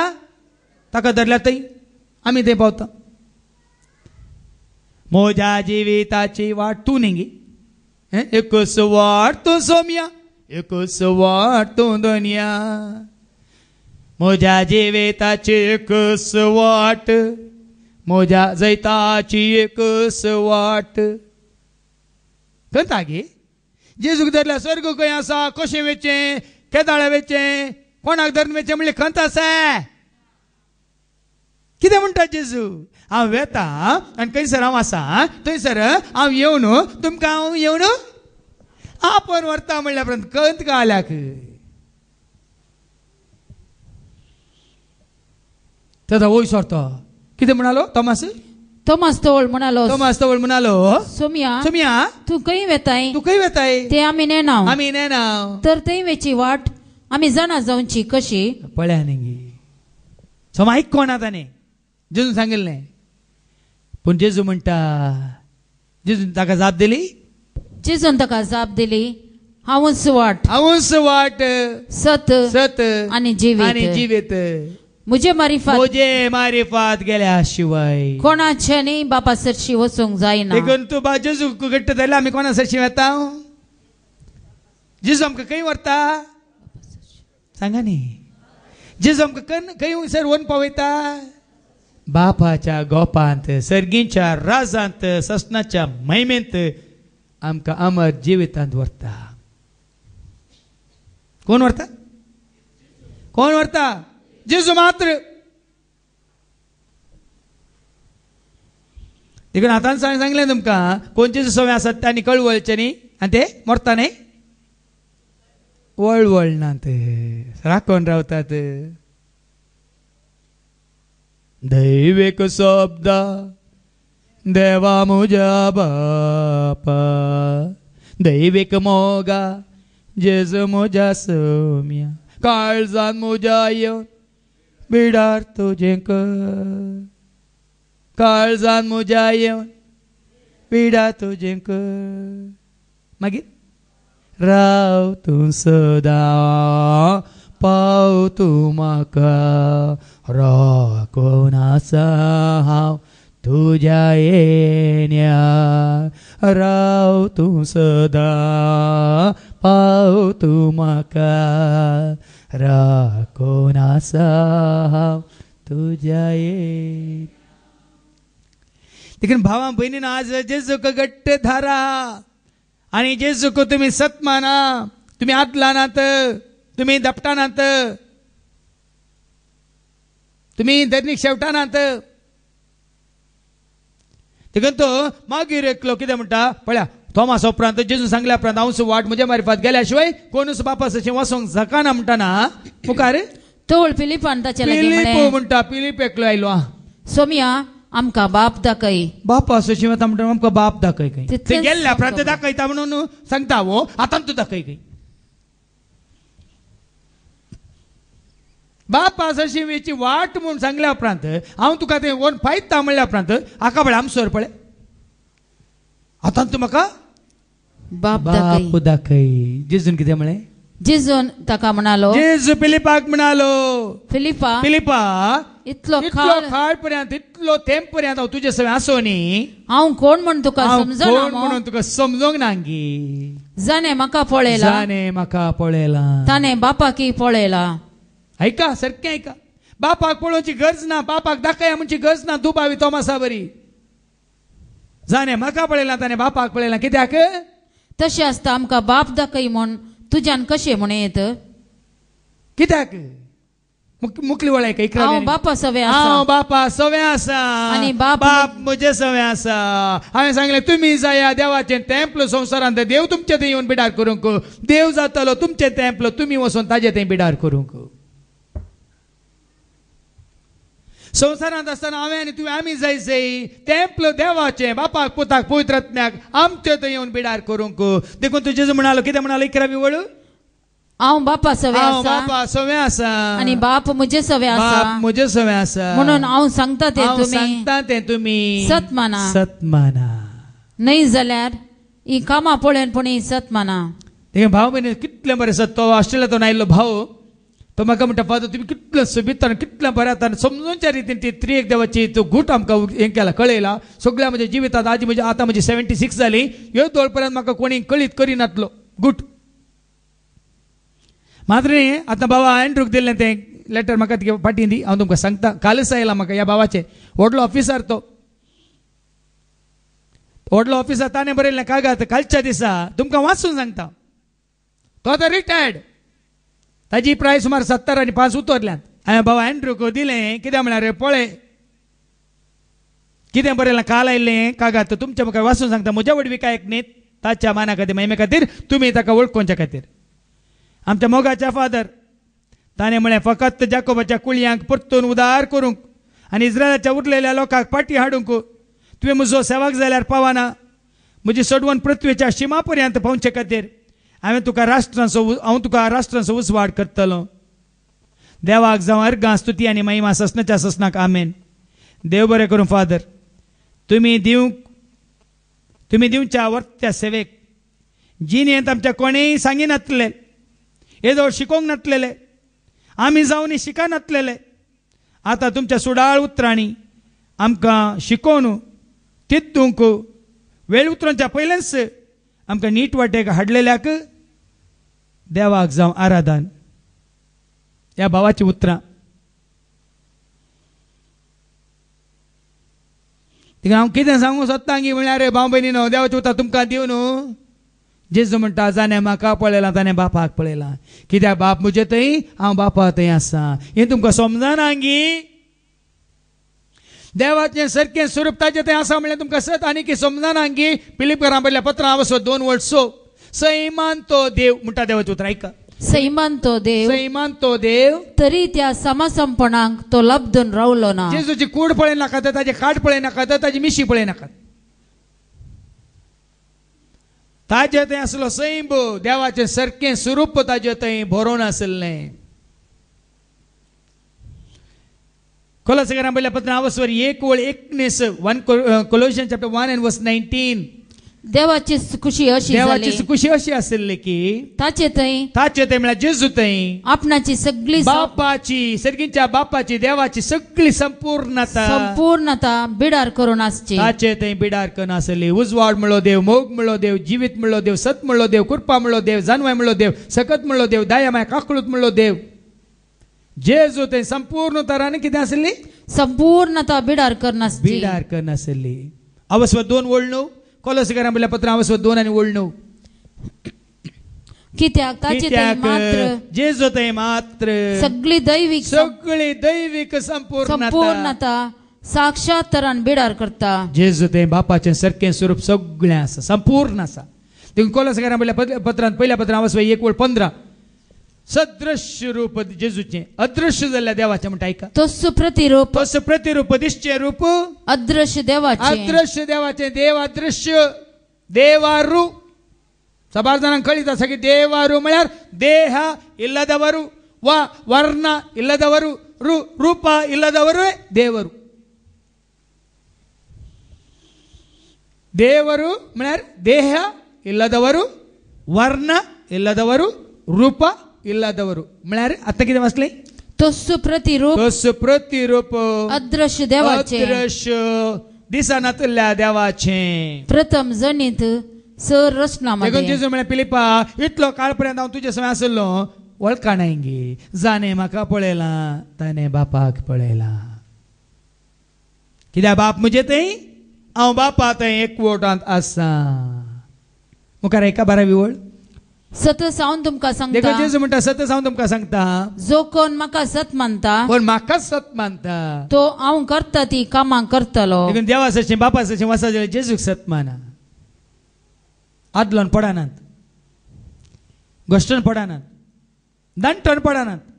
ताका धरल्या थंय आम्ही थंय पावता मोज्या जिविताची वाट तू नेगी एकस वाट तू सोम्या एकस वाट तूं दुनिया म्हज्या जिवेताची एक वाट मोजा जैताची एक वाट करता गे जेजूक धरल्या स्वर्ग खंय आसा कशें वेचें केदाळें वेचें कोणाक धरून वेचें म्हणलें खंत आसा कितें म्हणटा जेजू हांव वेता आनी खंयसर हांव आसा थंयसर हांव येवन तुमकां हांव येवन आपण व्हरता म्हणल्या पर्यंत कंत गाल्याक तेजो वयस व्हरता किती म्हणालो तोमास तोमास तोळ म्हणालो तोमास तोळ म्हणालो सोमिया सोमिया तू खंय वेताय तू खंय वेताय ते आम्ही नेना आम्ही नेना तर ते वेची वाट आम्ही जाणा जाऊनची कशी पळ्या नाही सो माहीत कोण आता न्ही जेजून सांगिल्लें पूण जेजू म्हणता जेजून ताका जाप दिली जेजून ताका जाप दिली हांवच वाट हांवच वाट सत सत आणि जिवीत आणि जिवीत मुझे मारिफत मुझे मारिफत गेल्याशिवाय कोणाच्या न्ही बापा सरशी वचूंक जायना देखून तू बा जेजू घट्ट जाल्यार आमी कोणा सरशी वेता जिजू आमक खंय व्हरता सांगा न्ही जिजू आमक खंय सर वन पावयता बापाच्या गोपांत सर्गींच्या राजांत सस्नाच्या महिमेंत आमकां अमर जिवितांत वरता कोण वरता कोण वरता मात्र देखून हातान सांगलें तुमकां कोणचे सवय आसात तांणी कळवळचे न्ही आनी ते मरता न्ही वळ ना ते राखून रावतात दैवेक शब्द देवा मुजा बापा दैवेक मोगा जेजू मुजा सोम्या काळजान मुजा येवन बिडार तुजें कर काळजान म्हज्या येवन पिडा तुजें कर मागीर राव तूं सदां पाव तूं म्हाका राव कोण आसा हांव तुज्या येण्या राव तूं सदां पाव तूं म्हाका कोणासा तुझ्या ये लेकिन भावा बहिणीनं आज जे गट्ट धारा आणि जे चुक तुम्ही माना तुम्ही आतला नात तुम्ही दपटा तुम्ही दैनिक शेवटा नात तो मागीर एकलो कितें म्हणटा पळया थोमास उपरांत जेजू सांगल्या उपरांत हांव वाट म्हजे मारपात गेल्या शिवाय कोणूच बापास अशें वसोंक जाकाना म्हणटना मुखार तोळ पिलीप म्हणटा पिलीप एकलो आयलो सोमिया आमकां बाप दाखय बापा सोशी वता म्हणटा आमकां बाप दाखय खंय ते गेल्ल्या उपरांत दाखयता म्हणून सांगता वो आतां तूं दाखय खंय बापा असोशी वेची वाट म्हूण सांगल्या उपरांत हांव तुका तें ओन फायत म्हणल्या उपरांत हाका पळय आमसोर पळय आतां तूं म्हाका बाप दाखय ದಾಕೈ ಜೇಸುನ್ ಕಿದೆ ಮಳೆ ताका म्हणालो ಮಣಾಲೋ ಜೇಸು ಫಿಲಿಪಾಕ್ ಮಣಾಲೋ इतलो इतलो खाड पर्यंत इतलो तेंप पर्यंत हांव तुजे सगळें आसो न्ही हांव कोण म्हण तुका समजोंक म्हणून तुका समजोंक ना गी जाणे म्हाका पळयला जाणें म्हाका पळयला बापा की पळयला ऐका सारकें ऐका बापाक पळोवची गरज ना बापाक दाखया म्हणची गरज ना दुबावी तोमासा बरी जाणे म्हाका पळयला ताणें बापाक पळयला कित्याक तशें असता आमका बाप दाखय म्हण तुज्यान कशें म्हण येत कित्याक मुकली वळाय हांव बापा सवें हांव बापा सवें आसा आनी बाप बाप म्हणजे सवें आसा हांवें सांगलें तुमी जाया देवाचें टेम्पल संसारांत देव तुमचे थंय येवन बिडार करूंक देव जातलो तुमचे टेम्पल तुम्ही वसून ताजे थंय बिडार करूंक संवसारांत आसतना हांवें आनी तुवें आमी जाय तेंपल देवाचें बापाक पुताक पवित्रत्न्याक आमचे थंय येवन बिडार करूंक देखून तूं जेजू म्हणालो कितें म्हणालो इकरावी वळू हांव बापा सवे बापा सवे आसा आनी बाप म्हजे सवे आसा बाप म्हजे सवे आसा म्हणून हांव सांगता ते सांगता ते तुमी सतमाना सतमाना नाही न्हय जाल्यार ही कामां पळयन पूण ही ते भाव भयणी कितले बरें सत तो ऑस्ट्रेलियातून आयिल्लो भाव तो म्हाका म्हणटा फादर तुम्ही कितलो सोबितान कितलो बऱ्या तान समजूनच्या रितीन ती त्रियेक देवाची तो गूट आमकां हें केला कळयला सगळ्या म्हज्या जिवितांत आजी म्हजी आतां म्हजी सेव्हन्टी सिक्स जाली ह्यो दोळ पर्यंत म्हाका कोणी कळीत करिनातलो गूट मात्र न्ही आतां बाबा एंड्रूक दिल्लें तें लेटर म्हाका फाटीं दी हांव तुमकां सांगता कालच आयला म्हाका ह्या बाबाचे व्हडलो ऑफिसर तो व्हडलो ऑफिसर ताणें बरयल्लें कागद कालच्या दिसा तुमकां वाचून सांगता तो आतां रिटायर्ड ताजी प्राय सुमार सत्तर आणि पाच उतरल्यात हांवें भावायन दिले दिलें रे म्हळ्यार पळय कितें बरयलां काल आयिल्लें कागात तुमच्या मुखार वाचून सांगता म्हज्या वडवी काय न्ही ताच्या माना खातीर महिमे खातीर तुमी ताका वळखोच्या खातीर आमच्या मोगाच्या फादर ताणें म्हळें फकत जाकोबाच्या कुळयांक परतून उदार करूंक आनी इस्रायलाच्या उरलेल्या लोकांक पाटी हाडूंक तुवें म्हजो सेवाक जाल्यार पावना म्हजी सडवण पृथ्वीच्या शिमा पर्यंत पावचे खातीर हांवें तुका राष्ट्रांचो हांव तुका राष्ट्रांचो उसवाड करतलो देवाक जावं अर्गां स्तुती आनी महिमा ससनाच्या ससनाक आमेन देव बरें करूं फादर तुमी दिवंक तुमी दिवच्या वर्त्या सेवेक जिनेंत आमच्या कोणेय सांगिनासले येदो शिकोंक नासलेले आमी जावन शिकनासलेले आतां तुमच्या सुडाळ उतरांनी आमकां शिकोवन तितूंक वेळ उतरांच्या पयलेंच आमकां नीट वाटेक हाडलेल्याक देवाक जावं आराधन या भावाची उतरां तिका हांव कितें सांगूंक सोदतां की रे भाव भयणी न्हू देवाचें उतर तुमका दिव नू जेजू मा जाने म्हाका पळयलां ताणें बापाक पड़ेला क्या बाप मुझे थी हाँ बापा थी आसा ये तुमकां समजना गी देव सारकें स्वरूप ताचें आसा म्हणल्यार सत आनी की गी पिलीप घरा पडल्या पत्रां हांव दोन वर्ष सो सैमान तो देव मुठा देवाचे उत्तर ऐका सैमान तो देव सैमान तो देव तरी त्या समसंपणांक तो लब्दन रावलो ना जेजूची कूड पळे तर ताजे काट पळयनाका तर ताजी मिशी नाकात ताजे थंय असलो सैम देवाचे सरके स्वरूप ताजे थंय भरून आसलें कोलसगरां पयल्या पत्र आवस्वर एक वळ एकनेस one Colossians chapter one and verse nineteen देवाची खुशी अशी देवाची खुशी अशी असेल की ताचे थंय ताचे ते म्हणजे जेजू थंय आपणाची सगळी बापाची सर्गींच्या बापाची देवाची सगळी संपूर्णता संपूर्णता बिडार करून आसची ताचे थंय बिडार करून उजवाड म्हणलो देव मोग म्हणलो देव जीवित म्हणलो देव सत म्हणलो देव कृपा म्हणलो देव जानवाय म्हणलो देव सकत म्हणलो देव माय काकळूत म्हणलो देव जेजू थंय संपूर्ण तरान कितें आसली संपूर्णता बिडार करनासली बिडार करनासली अवस्व दोन वळणू कोलसिकर आपल्या पत्रामध्ये दोन आणि ओळ नऊ कित्याक ताचे मात्र जेजो तै मात्र सगळी दैविक सगळी दैविक संपूर्ण संपूर्णता साक्षात तरान बिडार करता जेजू ते बापाचे सरके स्वरूप सगळें आसा संपूर्ण आसा देखून कोलसिकर आपल्या पत्रांत पहिल्या पत्रांत एक ओळ पंदरा ಸದೃಶ್ಯ ರೂಪದ ಜಜುಚೆ ಅದೃಶ್ಯದಲ್ಲ ದೇವಾಚೆ ಮಟಾಯ್ಕ ತಸ್ಸು ಪ್ರತಿರೂಪ ತೊಸ್ಸು ಪ್ರತಿರೂಪ ದಿಶ್ಚಯ ರೂಪ ಅದೃಶ್ಯ ದೇವಾಚೆ ಅದೃಶ್ಯ ದೇವಾಚೆ ದೇವ ಅದೃಶ್ಯ ದೇವಾರು ಸಬಾರ್ ಜನ ಕಳಿತ ಸಗಿ ದೇವಾರು ಮಳ್ಯಾರ್ ದೇಹ ಇಲ್ಲದವರು ವ ವರ್ಣ ಇಲ್ಲದವರು ರೂಪ ಇಲ್ಲದವರು ದೇವರು ದೇವರು ಮಳ್ಯಾರ್ ದೇಹ ಇಲ್ಲದವರು ವರ್ಣ ಇಲ್ಲದವರು ರೂಪ ಇಲ್ಲದವರು म्हणाले आता किती वाचले तस्सु प्रतिरूप तस्सु प्रतिरूप अदृश्य देवाचे अदृश्य दिसनातल्या देवाचे प्रथम जनित संरचना देखून जेजू म्हणे पिलिपा इतलो काळ काळपर्यंत हांव तुजे सवय आसलो वळखाणायंगी जाणे म्हाका पळयला ताणे बापाक पळयला कित्याक बाप म्हजे थंय हांव बापा थंय एकवटांत आसा मुखार एका बारावी वळ सत सावन तुमका सांगता जेजू म्हणटा सत तुमकां सांगता जो कोण म्हाका सत मानता पण म्हाका सत मानता तो हांव करता ती कामां करतलो देवा सशें बापा सशें वसा जेजूक सत माना आदलोन पडानात गोष्टन पडानात दंटन पडानात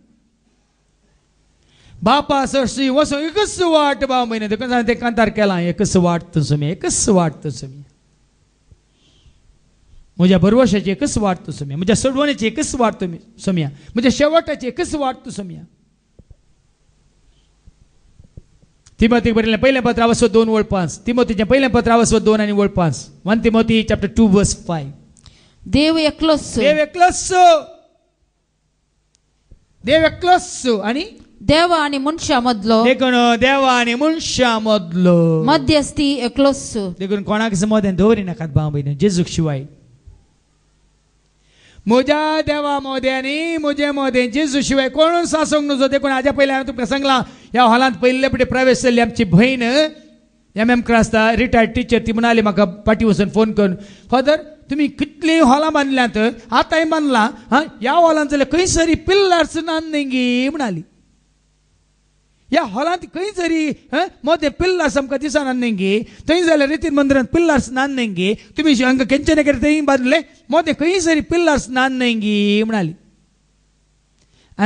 बापा सरसी वसो एकच वाट बाबा म्हयने ते कांतार केला एकच वाट तुमी एकच वाट तुमी माझ्या भरवशाची एकच वाटतो समया माझ्या सोडवण्याची एकच वाटतो मी समया माझ्या शेवटाची एकच वाटतो समया तिमोती बरेल्या पहिल्या पत्रावस्व दोन वळ पाच तिमोतीच्या पहिल्या पत्रावस्व दोन आणि वळ पाच one Timothy chapter two verse five देव एकलोस देव एकलोस देव एकलोस आणि देव आणि मधलो देखून देव आणि मधलो मध्यस्थी एकलोस देखून कोणाक समाधान धोरी नाकात बाबा जेजूक शिवाय म्हज्या देवा मोद्यांनी मोजे मोद्यांची शिवाय कोण सासवंक नजो देखून हाज्या पयलीं हांवें तुमकां सांगलां ह्या हॉलांत पयले पटी प्रवेश जाल्ली आमची भयण M M Crasta retired teacher ती म्हणाली म्हाका पाटी वचून फोन करून फादर तुम्ही कितली हॉलां बांदल्यांत आतांय बांदलां हां ह्या हॉलांत जाल्यार खंयसरी पिल्लार्स नान म्हणाली या हॉलांत खंय जरी मोदे पिल्लर्स आमकां दिसना नेंगी थंय जाल्यार रितीन मंदिरांत पिल्लर्स नान नेंगी तुमी हांकां केंचेने केले थंय बांदले मोदे खंय जरी पिल्लर्स नान नेंगी म्हणाली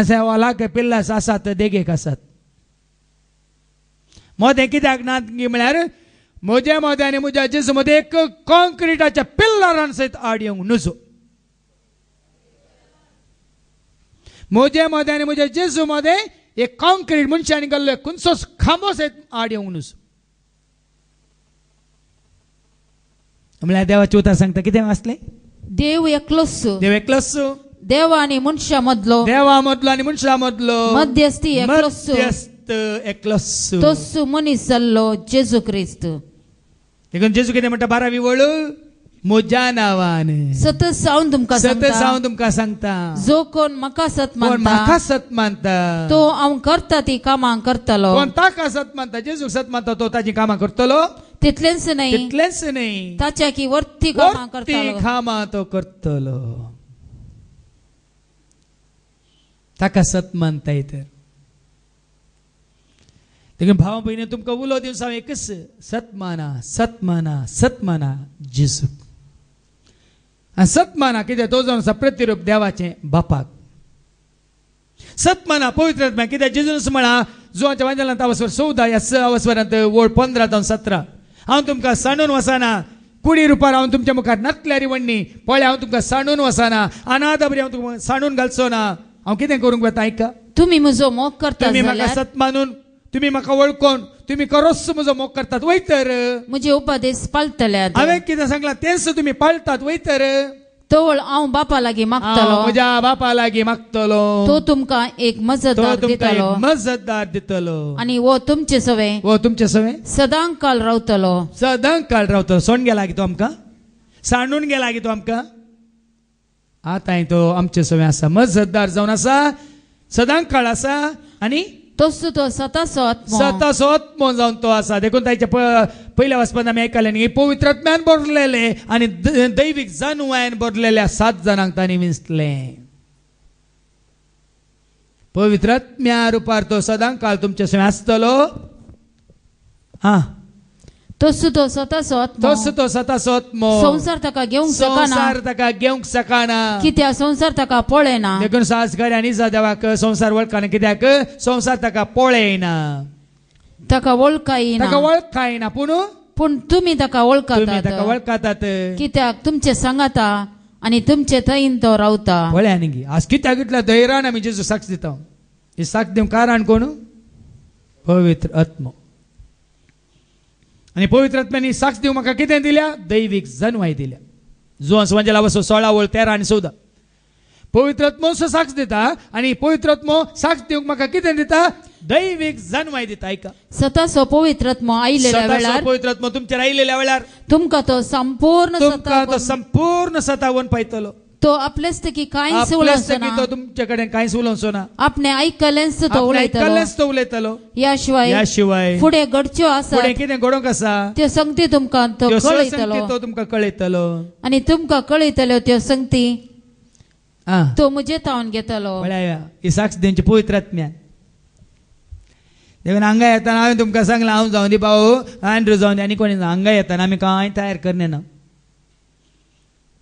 आसा हॉलाक पिल्लर्स आसात देगेक आसात मोदे कित्याक नांगी म्हळ्यार म्हज्या मोदे आनी म्हज्या जिस मदें एक कॉन्क्रिटाच्या पिल्लरां सयत आड येवंक नजो म्हजे मदें आनी म्हज्या जिजू मदें A concrete munchanigalle kunsos khamos et aadi ungnus. आम्हाला देवाची उतार सांगता किती वाचले देव एकलोस देव एकलोस देव आणि मनुष्या मधलो देवा मधलो आणि मनुष्या मधलो मध्यस्थी एकलोस एकलोस तोस मनीस जाल्लो जेजू क्रिस्त देखून जेजू कितें म्हणटा बारावी वळू मोजाना सत तुमका सत तुमका जो कोण मका सत मानता कोण सत मानता तो हांव करता ती ताका सत मानता सत मानता तो की वर्ती तो ताका सत भाव भयणी तुमकां उलो दिवन हांव एक सत माना सत माना सत माना સતમાના तो તો प्रतिरूप દેવા છે सतमाना ಸತ್ಮಾನ ಪವಿತ್ರಾತ್ಮ ಕಿದ म्हणा जो ಜುವಾಂच्या वांजाला अवस्वर चौदा या स अवस्वरांत वळ पंधरा जावन सतरा हांव तुमकां सांडून वसाना कुडी रुपार हांव तुमच्या मुखार नकल्या रिवण्णी पळय हांव तुमकां सांडून वसाना अनाथ बरी हांव तुमकां सांडून घालचो ना हांव कितें करूंक वता आयका तुमी म्हजो मोग करता म्हाका सत मानून तुम्ही म्हाका वळखून तुम्ही करोस म्हजो मोग करतात वयतर म्हजे उपदेश पाळतल्यात हांवें कितें सांगला तेंच तुम्ही पाळतात वयतर तोळ हांव बापा लागीं मागतलो म्हज्या बापा लागीं मागतलो तो तुमकां एक मजतदार दितलो मजतदार दितलो आणि वो तुमचे सवे वो तुमचे सवे सदांक काल रावतलो सदांक काल रावतलो सोण गेला की तो आमकां सांडून गेला की तो आमकां आतां तो आमचे सवे आसा मजतदार जावन आसा सदांक काळ आसा आनी तसो तो सता सो आत्मा सता आत्मा आत्मो जावन तो आसा देखून ताचे पयल्या वाचपान आमी आयकलें न्ही पवित्रात्म्यान बरलेले आनी दैवीक जनुवायन बरलेल्या सात जाणांक तांणी पवित्र पवित्रात्म्या रुपार तो सदां काल तुमचे समेळ आसतलो तस तस तसत तस तस तसत मो संसार तका घेऊक सकाना संसार तका घेऊक सकाना कित्या संसार तका पळेना देखून सास घर आणि देवाक संसार वळखाना कित्याक संसार तका पळेना तका वळखाईना तका वळखाईना पूण पण तुम्ही तका ओळखा तका ओळखातात कित्याक तुमचे सांगाता आनी तुमचे थंय तो रावता पळे आणि आज कित्याक इतला दैरान आम्ही जेजू साक्ष देतो हे साक्ष देऊ कारण कोण पवित्र आत्मा आणि पवित्रात्म्याने साक्ष देऊ मका किती दिल्या दैविक जनवाई दिल्या जो असवांजला म्हणजे बसो सोळा वळ तेरा आणि चौदा पवित्रात्मो साक्ष देता आणि पवित्रात्मो साक्ष देऊ मका किती देता दैविक जनवाय देत ऐका स्वतः सो पवित्रात्म आयलेल्या वेळार पवित्रात्म तुमच्या राहिलेल्या वेळार तुमका तो संपूर्ण तुमका तो संपूर्ण सतावन पायतलो तो अपलेस्ते की काय से तो तुमच्याकडे काय से उलसना आपने ऐकलेंस तो उलयतलो तो उलयतलो याशिवाय याशिवाय पुढे घडच्यो असा पुढे कितें घडोंक आसा त्यो संगती तुमकां तो कळयतलो तो तुमकां कळयतलो आनी तुमकां कळयतलो त्यो संगती तो मुझे तावन घेतलो म्हळ्यार ही साक्ष देंची पवित्र आत्म्या देखून हांगा येताना हांवें तुमकां सांगलां हांव जावं दी भाऊ जावं दी आनी कोणी हांगा येताना आमी कांय तयार करने ना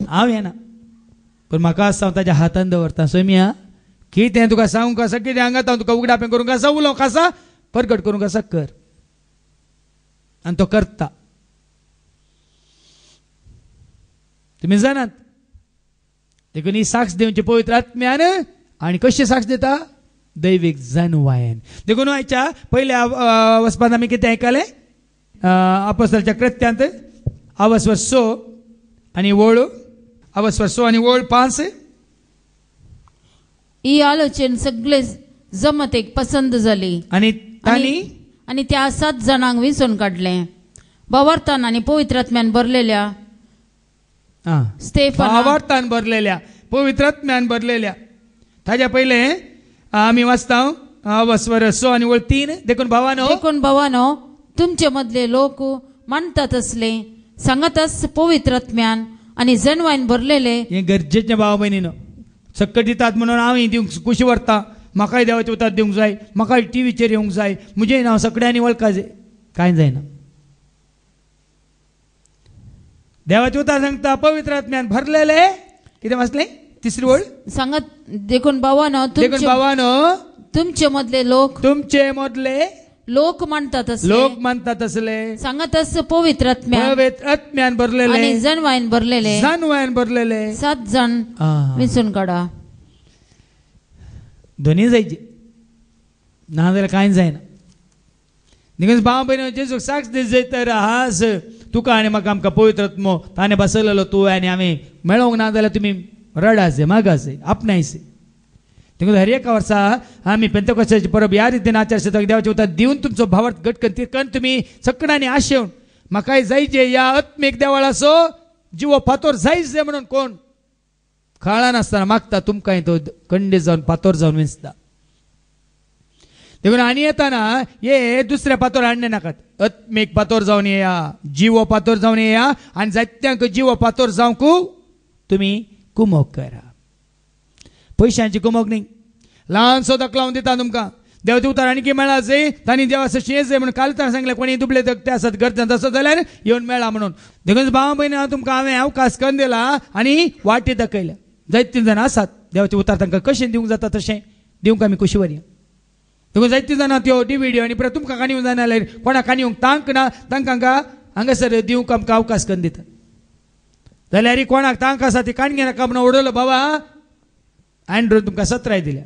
हांव येना पण म्हाका आज ताच्या हातान दवरता की कितें तुका सांगूंक आसा कितें हांगा हांव तुका उगडापें करूंक आसा उलोवंक आसा परगट करूंक आसा कर आनी तो करता तुमी जाणात देखून ही साक्ष दिवची पवित्र आत्म्यान आणि कशी साक्ष दिता दैवीक जनवायन देखून आयच्या पहिल्या वचपान आमी कितें आयकलें आपसलच्या कृत्यांत आवस सो आनी वळू આવા आणि ओळ પાસે ही आलोचन सगळे एक पसंद झाली आणि त्यांनी आणि त्या सात जाणांक विसून काढले भावार्थान आणि पवित्रात्म्यान भरलेल्या स्टेफन भावार्थान भरलेल्या पवित्रात्म्यान भरलेल्या ताज्या पहिले आम्ही वाचता आवा आणि ओळ तीन देखून भावानो देखून भवानो तुमचे मधले लोक मानतात असले सांगतच पवित्रात्म्यान आणि जणवाईन भरलेले हे गरजेच्या भावा भयणीनं सक्कट येतात म्हणून हांव दिवंक कुशी व्हरता म्हाकाय देवाचे उतार दिवंक जाय म्हाकाय टीव्हीचेर येवंक जाय म्हजें नांव सगळ्यांनी वळखा जाय कांय जायना देवाचे उतार सांगता पवित्र आत्म्यान भरलेले कितें वाचलें तिसरी ओळ सांगत देखून भावान देखून भावान तुमचे मधले लोक तुमचे मधले लोक म्हणतात लोक म्हणतात असले सांगत अस पवित्र आत्म्यान भरलेले जण वाईन भरलेले जण वाईन भरलेले सात जण विसून काढा दोन्ही जायचे ना जाल्यार कांय जायना देखून भाव भयण जेजूक साक्ष जाय तर हास तुका आनी म्हाका आमकां आत्मो ताने बसवलेलो तू आणि आम्ही मेळोंक ना जाल्यार तुमी रडासे मागासे आपणायसे एका ವರ್ಷ आम्ही पंतकोशाची परब या रितीन आचारशी देवाचे उतर दिवन तुमचो भावार्थ घट करती कारण तुम्ही सकडांनी आशेवन म्हाकाय जायचे या आत्मिक आत्मेक देवाळाचो जिवो फातोर जायचे म्हणून कोण खाळा नसताना मागता तुमकां तो कंडे जावन पातोर जावन विंचता देखून आणि येताना ये दुसऱ्या पातोर हाडणे नाकात आत्मिक पातोर जावन येया जीवो पातोर जावन येया आणि जायत्यांक जीवो पातोर जावंक तुम्ही कुमो करा पैशांची पयशांची कमोवंक न्ही ल्हानसो देता दिता तुमकां देवदूतार आनी कितें मेळ्ळां जाय तांणी देवा शेज जाय म्हणून काल तर सांगले कोणी दुबले ते आसात गरजेन तसो जाल्यार येवन मेळा म्हणून देखून भाव भयण हांव तुमकां हांवें अवकाश करून दिला आनी वाटे दाखयल्या जायत तीन जाणां आसात देवाचे उतार तांकां कशें दिवंक जाता तशें दिवंक आमी कशी वरी देखून जायत तीन जाणां त्यो डिविडियो आनी परत तुमकां काणयूंक जायना जाल्यार कोणाक येवंक तांकां ना तांकां हांगासर दिवंक आमकां अवकाश करून दिता जाल्यार कोणाक तांकां आसा ती काणगे नाका म्हणून उडयलो बाबा अँड्रोन तुमकां सतराय दिल्या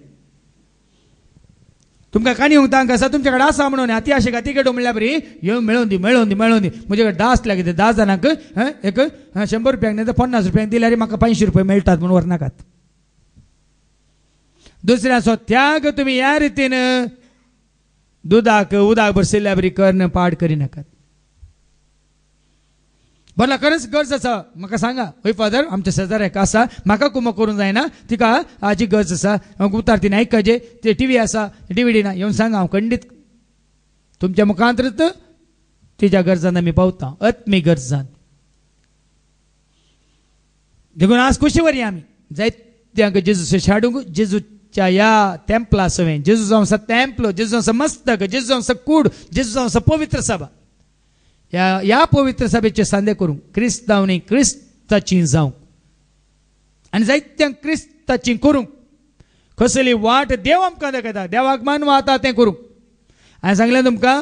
तुमकां काणी उंगता तांकां आसा तुमचे कडेन आसा म्हणून हाती आशे का केटो म्हणल्यार बरी येवन मेळोवन दी मेळोवन दी मेळोवन दी म्हजे कडेन दास लागले ते दास जाणांक एक शंबर रुपयांक नाही तर पन्नास रुपयांक दिल्यार म्हाका पांयशीं रुपया मेळटात म्हणून व्हरनाकात दुसऱ्या त्याग तुम्ही या रितीन दुदाक उदाक बरसिल्ल्या बरी कर्ण पाड नाकात बरं खरंच गरज असा म्हाका सांगा हय फादर आमच्या शेजार हेका आसा म्हाका कुमो करूंक जायना तिका आजी गरज असा उतार तिने ऐकाजे ते टी व्ही असा टी व्ही ना येऊन सांगा हा खंडित तुमच्या मुखांतरच तिच्या गरजांना मी पावता अत्मी गरजान देखून आज खुशी वरी आमी जायत्यांक जेजूचे शाडूंक जेजूच्या या टेम्पला सवें जेजू जावं सा जेजू जावं सा मस्तक जेजू कूड जेजू पवित्र सभा या या पवित्र सभेचे सांदे करू क्रिस्तावनी क्रिस्ताची जाऊ आणि जायत्या क्रिस्तची करू कसली वाट देव आमकां दाखयता देवाक मानवा आता तें करू हांवें सांगलें तुमकां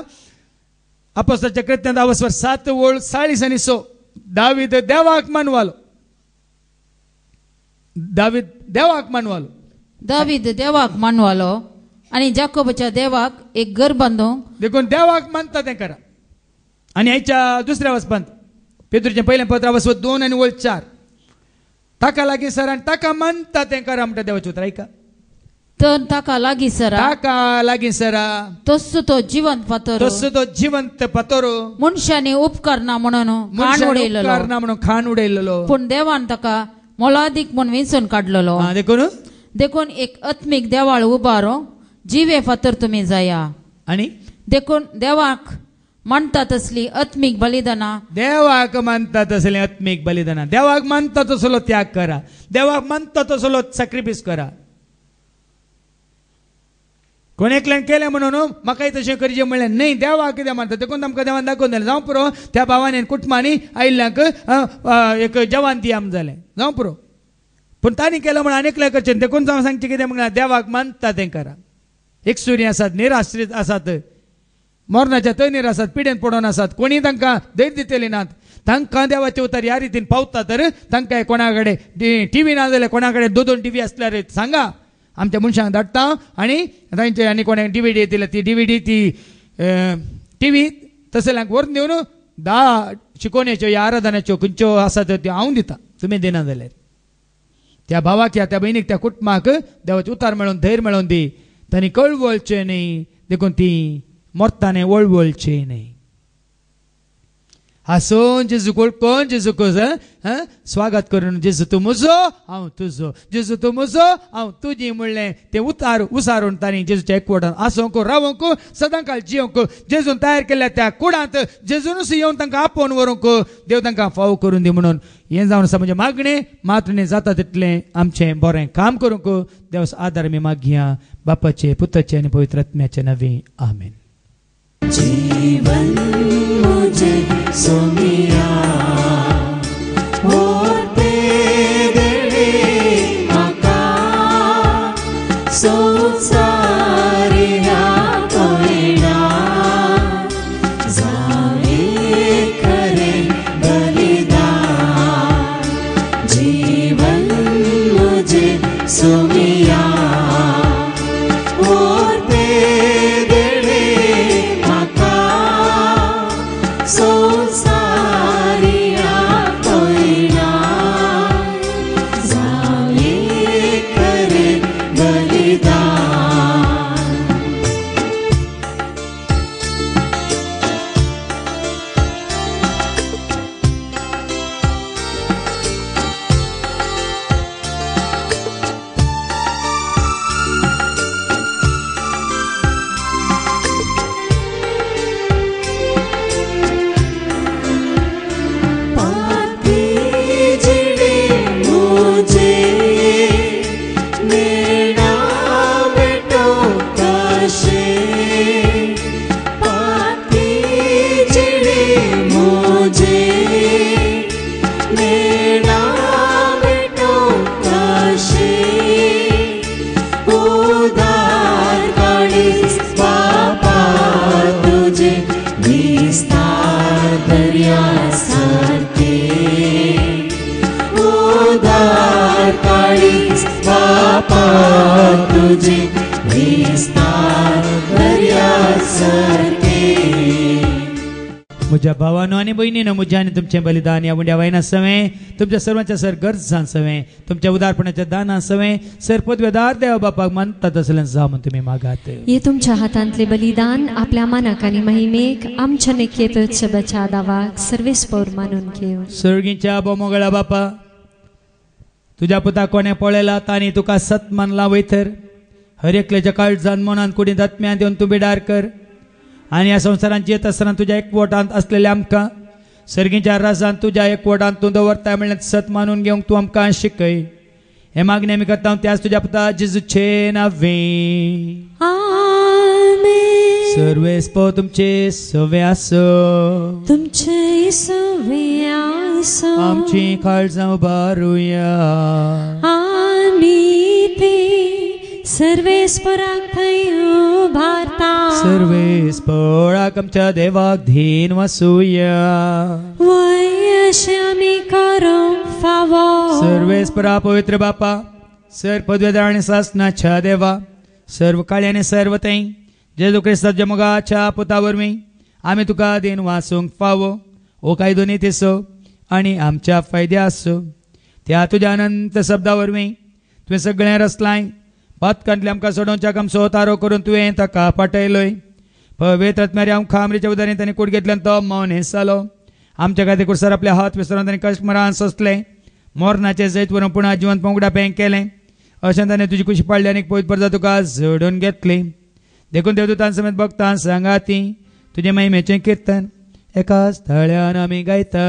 आपोस्ताच्या कृत्यांत आवस्वर सात ओळ चाळीस आनी स दावीद देवाक मानवालो दावीद देवाक मानवालो दावीद देवाक मानवालो आणि जाकोबाच्या देवाक एक घर बांदूंक देखून देवाक मानता तें करा आणि याच्या दुसऱ्या वसपंत पितृच्या पहिल्या पत्रा वसवत दोन आणि वळ चार ताका लागी सर आणि ताका म्हणता तेंका म्हणतात देवाचे उत्तर ऐका तर ताका लागी सर ताका लागी सर तस तो जिवंत पातोरो तस तो जिवंत पातोरो मनशाने उपकार ना म्हणून खाण उडयलेलो उपकार ना म्हणून खाण उडयलेलो पण देवान ताका मोलादीक म्हणून विंचून काडलेलो देखून देखून एक आत्मीक देवाळ उभारो जिवे फातर तुमी जाया आणि देखून देवाक म्हणतात असली आत्मिक बलिदाना देवाक म्हणतात असले आत्मिक बलिदाना देवाक म्हणता तसलो त्याग करा देवाक म्हणता तसलो सॅक्रिफाईस करा कोण एकल्यान केलें म्हणून म्हाकाय तशें करचें म्हणलें न्हय देवा कितें म्हणटा देखून आमकां देवान दाखोवन जालें जावं पुरो त्या भावाने कुटुंबांनी आयिल्ल्यांक एक जेवण दियाम जालें जावं पुरो पूण तांणी केलं म्हण आनीक करचें देखून हांव सांगचें कितें म्हणलें देवाक मानता तें करा एक सुरी आसात निराश्रीत आसात मरणाच्या तयनीर आसात पिड्यान पडून आसात कोणी तांकां धैर्य दितेली नात तांकां देवाचे उतर या रितीन पावता तर तांकां कोणा कडेन टी व्ही ना जाल्यार कोणा कडेन दोन दोन टी व्ही आसल्यार सांगा आमच्या मनशांक धाडटा आणि तांचे आनी कोणाक डी व्ही डी दिल्या ती डी व्ही डी ती टी व्ही तसल्यांक व्हरून दिवन धा शिकोवण्याच्यो या आराधनाच्यो खंयच्यो आसा त्यो हांव दिता तुमी दिना जाल्यार त्या भावाक या त्या भयणीक त्या कुटुंबाक देवाचे उतार मेळोवन धैर्य मेळोवन दी तांणी कळवळचे न्ही देखून ती mortane olbolcei nei. हांसून जेजूकोळ पळोवन जेजूको स्वागत करून जेजू तूं म्हजो हांव तुजो जेजू तूं म्हजो हांव तुजी म्हणलें तें उतार उसारून तांणी जेजूच्या एकवटान आसूंक रावूंक सदां काल जिवंक जेजून तयार केल्या त्या कुडांत जेजूनच येवन तांकां आपोवन व्हरूंक देव तांकां फाव करून दी म्हणून हें जावन आसा म्हजें मागणें जाता तितलें आमचें बरें काम करूंक देवाचो आदार आमी मागया बापाचे पुताचे आनी पवित्र आत्म्याचे नवी आमेन जीवन मुझे सुमिया मुझ्या भावानो आणि बहिणीनं मुझ्याने तुमचे बलिदान या मुंड्या वाईना सवे तुमच्या सर्वांच्या सर गरजां सवे तुमच्या उदारपणाच्या दाना सवे सरपदवेदार देवा बापाक मानतात असल्यान जा म्हणून तुम्ही मागात हे तुमच्या हातांतले बलिदान आपल्या मानाक आणि महिमेक आमच्या नेकेत शब्दाच्या दावाक सर्वेस पौर मानून घेऊ सर्गीच्या बोमोगळा बापा तुझ्या पुता कोणे पळेला ताणी तुका सत मानला वैथर हरेकल्याच्या काळ जाण मनान कुणी जातम्या देऊन तू बिडार कर आणि या संवसारांची येत असताना तुझ्या एक वटांत असलेल्या आमकां सर्गीच्या राजान तुझ्या एक वटांत तू दवरता मेळण्यात सत मानून घेऊन तू आमकां शिकय हे मागणी आम्ही करता त्यास तुझ्या पता जिजूचे नावे सर्वे पो तुमचे सव्यास तुमचे सव्यास आमची काळजां उबारूया आमी ती सर्वे स्पराक्तयो भारता सर्वे स्फोराकं च देवाग्धीन् वसूय वयश्यामि करं फावो सर्वे स्फुरा पवित्र बापा सर पदवेदार सासना छ देवा सर्व काल्याने आणि सर्व तैं जेजू क्रिस्ताच्या पुतावर मी आम्ही तुका देन वासूंक फावो ओ काय दोन्ही तिसो आणि आमच्या फायद्या असो त्या तुझ्या अनंत शब्दावर मी तुम्ही सगळ्या रसलाय पातकांतले आमकां सोडून काम सोतारो तारो करून तुवें ताका पाटयलोय वेत मेरे हांव खामरीच्या उदारी ताणें कूड घेतले तो मौन हेस जालो आमच्या खातीर कुडसर आपले हात विसरून तांणी कस्टमरान सोंसले मोरणाचे जैत वरून पुन्हा जिवंत पंगडा पेंक केलें अशें ताणें तुजी कुशी पाडली आनी पयत परत तुका जोडून घेतली देखून देवदूतां समेत भक्तां सांगा ती तुजे महिमेचें कीर्तन एका स्थळान आमी गायता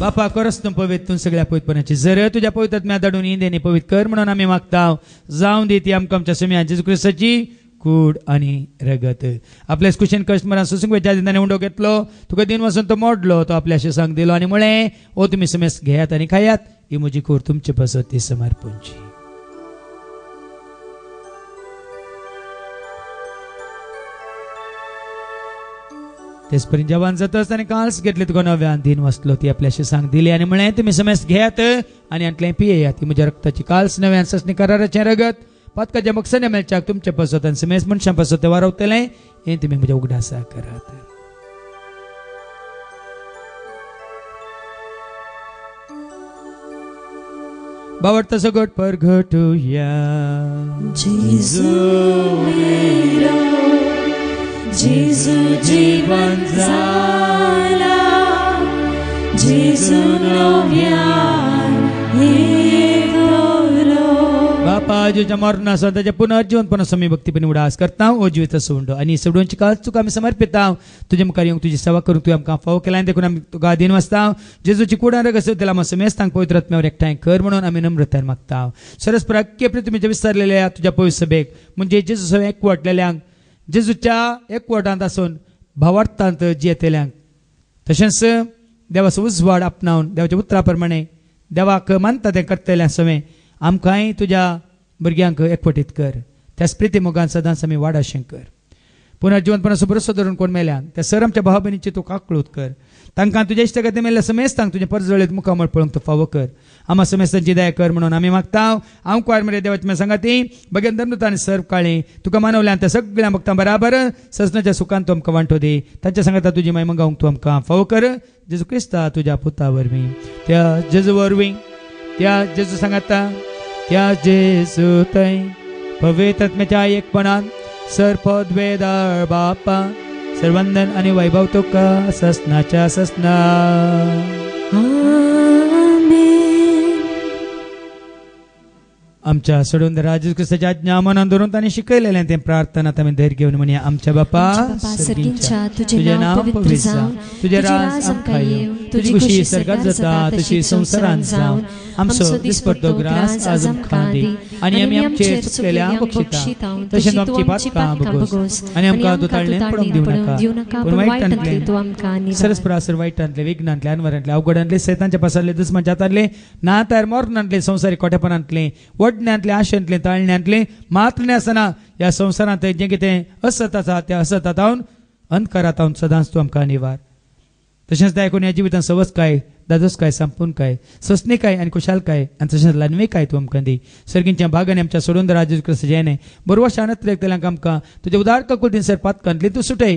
बापा करस तू पवित तू सगळ्या पवित्रपणाची जर तुझ्या पवित्रात्म्या धाडून इंदेने पवित कर म्हणून आम्ही मागता जाऊन दे ती आमकां आमच्या कूड आणि रगत आपल्या कुशन कस्टमरान सुसंग दिनाने उंडो घेतलो तुका दिन वसून तो मोडलो तो आपल्याशी सांग दिलो आणि मुळे ओ तुम्ही समेस घेयात आणि खायात ही म्हजी खूर तुमचे बसत ती तेच पर्यंत जेवण जाताच ताणें काल्स घेतले तुका नव्या दिन वसलो ती आपल्याशी सांग दिली म्हणे तुम्ही तुमी समेस्त आणि आनी पिये पियेयात ती म्हज्या रक्ताची काल्स नव्यान ससणी कराराचें रगत पातकाच्या मक्षाने मेळच्याक तुमचे पासत आनी समेस्त मनशां पासत तें वारवतलें हें तुमी म्हज्या उगडासा करात बावट तसं घट पर घटूया जिजू मेरा जिजू जीवन झाला जिजू बापा जो जमारून स्वतःच्या पुनर्जीवन पण समी भक्ती पण उडास करता ओ जीवित सोंड आणि सोडोंची काळ तुका आम्ही समर्पित तुझे मुखार येऊन तुझी सेवा करू तू आमकां फाव केला देखून आम्ही तुका दिन वाचता जेजूची कुडार कसं त्याला मग समेज तांक पवित्र आत्म्यावर एकठांय कर म्हणून आम्ही नम्रतान मागता सरस प्राक्य तुम्ही विस्तारलेल्या तुझ्या पवित्र सभेक म्हणजे जेजू एक वाटलेल्यांक जेजूच्या एकवटांत आसून भावार्थांत जियेतेल्यांक तशेंच देवाचो उजवाड आपणावन देवाच्या उतरा प्रमाणे देवाक मानता तें करतले सवे आमकांय तुज्या भुरग्यांक एकवटीत कर त्याच प्रिती मोगान सदांच आमी वाडाशें कर पुनर्जीवन पण धरून कोण मेल्या त्या सर आमच्या भावा भयणीची तूं काकळूत कर तांकां तुज्या इश्टगती मेल्या समेज तांकां तुजें परजळीत मुखामळ पळोवंक तो फावो कर आम्हा समस्यांची दया कर म्हणून आम्ही मागता हांव कुवार मेरे देवाची संगाती बगे नम्रतान सर्व काळे तुका मानवल्या त्या सगळ्या भक्तां बराबर ससनाच्या सुखान तू आमकां वांटो दे तांच्या सांगता तुझी माय मंगावंक तू आमकां फाव कर जेजू क्रिस्ता तुज्या पुता वरवीं त्या जेजू वरवीं त्या जेजू सांगता त्या जेजू थंय पवित्र आत्म्याच्या एकपणान सर द्वेदाळ बापा सर्वंदन आणि वैभव तुका ससनाच्या ससना आमच्या सोडून राजू क्रिस्ताच्या ज्ञामना धरून त्याने शिकयलेले ते प्रार्थना तुम्ही धैर्य घेऊन म्हणया आमच्या बापा सर्गींच्या तुझे नाव तुझे राज आमकां तुझी खुशी सर्गात जाता तशी संवसारांत जावं आमचो दिसपडटो ग्रास आज आमकां दी आनी आमी आमचेर चुकलेल्या बक्षिता तशेंच आमची पातकां बगोस आनी आमकां दुताळणें पडोंक दिवं नाका पूण वायटांतले तूं आमकां सरस्परासर वायटांतले विघ्नांतले अनवरांतले अवघडांतले सैतांच्या पसरले दुस्मांच्या हातांतले ना तर मोर्नांतले संवसारी कोठेपणांतले वड ओढण्यांतले आशेंतले ताळण्यांतले मातलें या ह्या संवसारांत जें कितें असत असता त्या अंधकारात अंधकारातावन सदांच तूं आमका निवार तशेंच त्या आयकून ह्या काय सवस्काय काय संपूर्णकाय काय आनी खुशालकाय आनी तशेंच काय तूं आमकां दी सर्गींच्या भागाने आमच्या सोडून राजू कृष्ण जयने बरोबर शाणत तुझ्या आमकां तुजे उदार ककुल दिन सर कांतली तू सुटय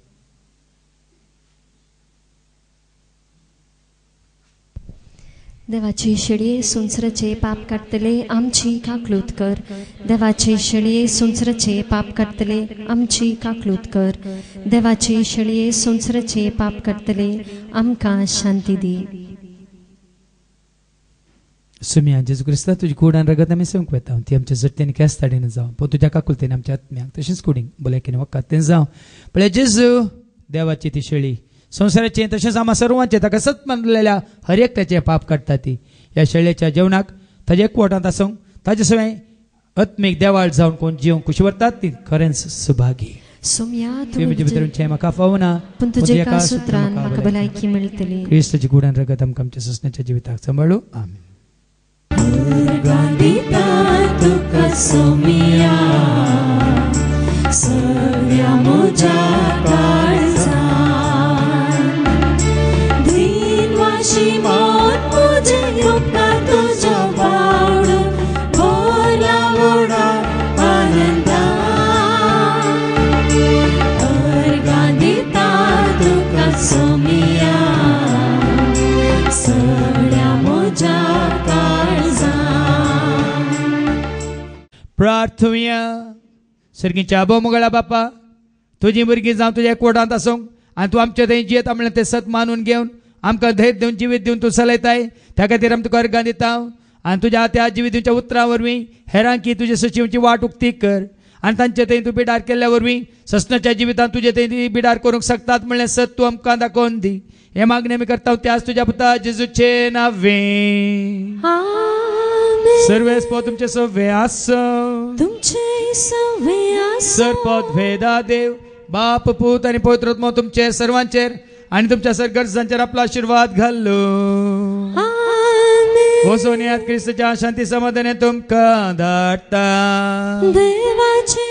देवाची शिळी सुंसरचे पाप काढतले आमची काकलूत कर देवाची शिळी सुंसरचे पाप काढतले आमची काकलूत कर देवाची शिळी सुंसरचे पाप काढतले आमका शांती दी सुमिया जेजू क्रिस्ता तुझी आणि रगत आमी संक वेता ती आमच्या जट्ट्यांनी केस ताडीन जावं पण तुझ्या काकुलतेन आमच्या आत्म्याक तशेंच कुडींग बोल्या की वखदात तें जावं पळय जेजू देवाची ती शेळी संसाराचे तसेच आम्हा सर्वांचे ताका सत हर एक त्याचे पाप काढतात या ह्या शेळेच्या जेवणाक ताजे एकवटांत आसूंक ताजे सवय आत्मीक देवाळ जाऊन कोण जीव खुशी वरतात ती खरेंच सुभागी क्रिस्ताची गुडान रगत आमकां आमच्या जिविताक आमी प्रार्थुया सारखीच्या आबो मुगळा बापा तुझी भुरगीं जावं तुज्या कोटांत आसूंक आनी तूं आमचे थंय जियेत म्हणलें ते सत मानून घेवन आमकां धैर्य दिवन जिवीत दिवन तूं चलयताय त्या खातीर आमी तुका आणि दिता आनी तुज्या त्या जिवीत दिवच्या उतरां वरवीं हेरांकी तुज्या सचिवची वाट उक्ती कर आनी तांचे थंय तूं बिडार केल्या वरवीं सस्नाच्या जिवितांत तुजे थंय बिडार करूंक शकतात म्हणल्यार सत तूं आमकां दाखोवन दी हे मागणी आमी करता त्याच आज तुज्या पुता जेजूचे नावें सर्वेस पद तुमचे सव्यास तुमचे सव्यास सर्पद भेदा देव बाप पूत आणि पवित्रोत्म तुमचे सर्वांचेर आणि तुमच्या सर गरजांचेर आपला आशीर्वाद घालो हो वसोनियात ख्रिस्तच्या शांती समाधाने तुमका धाडटा देवाचे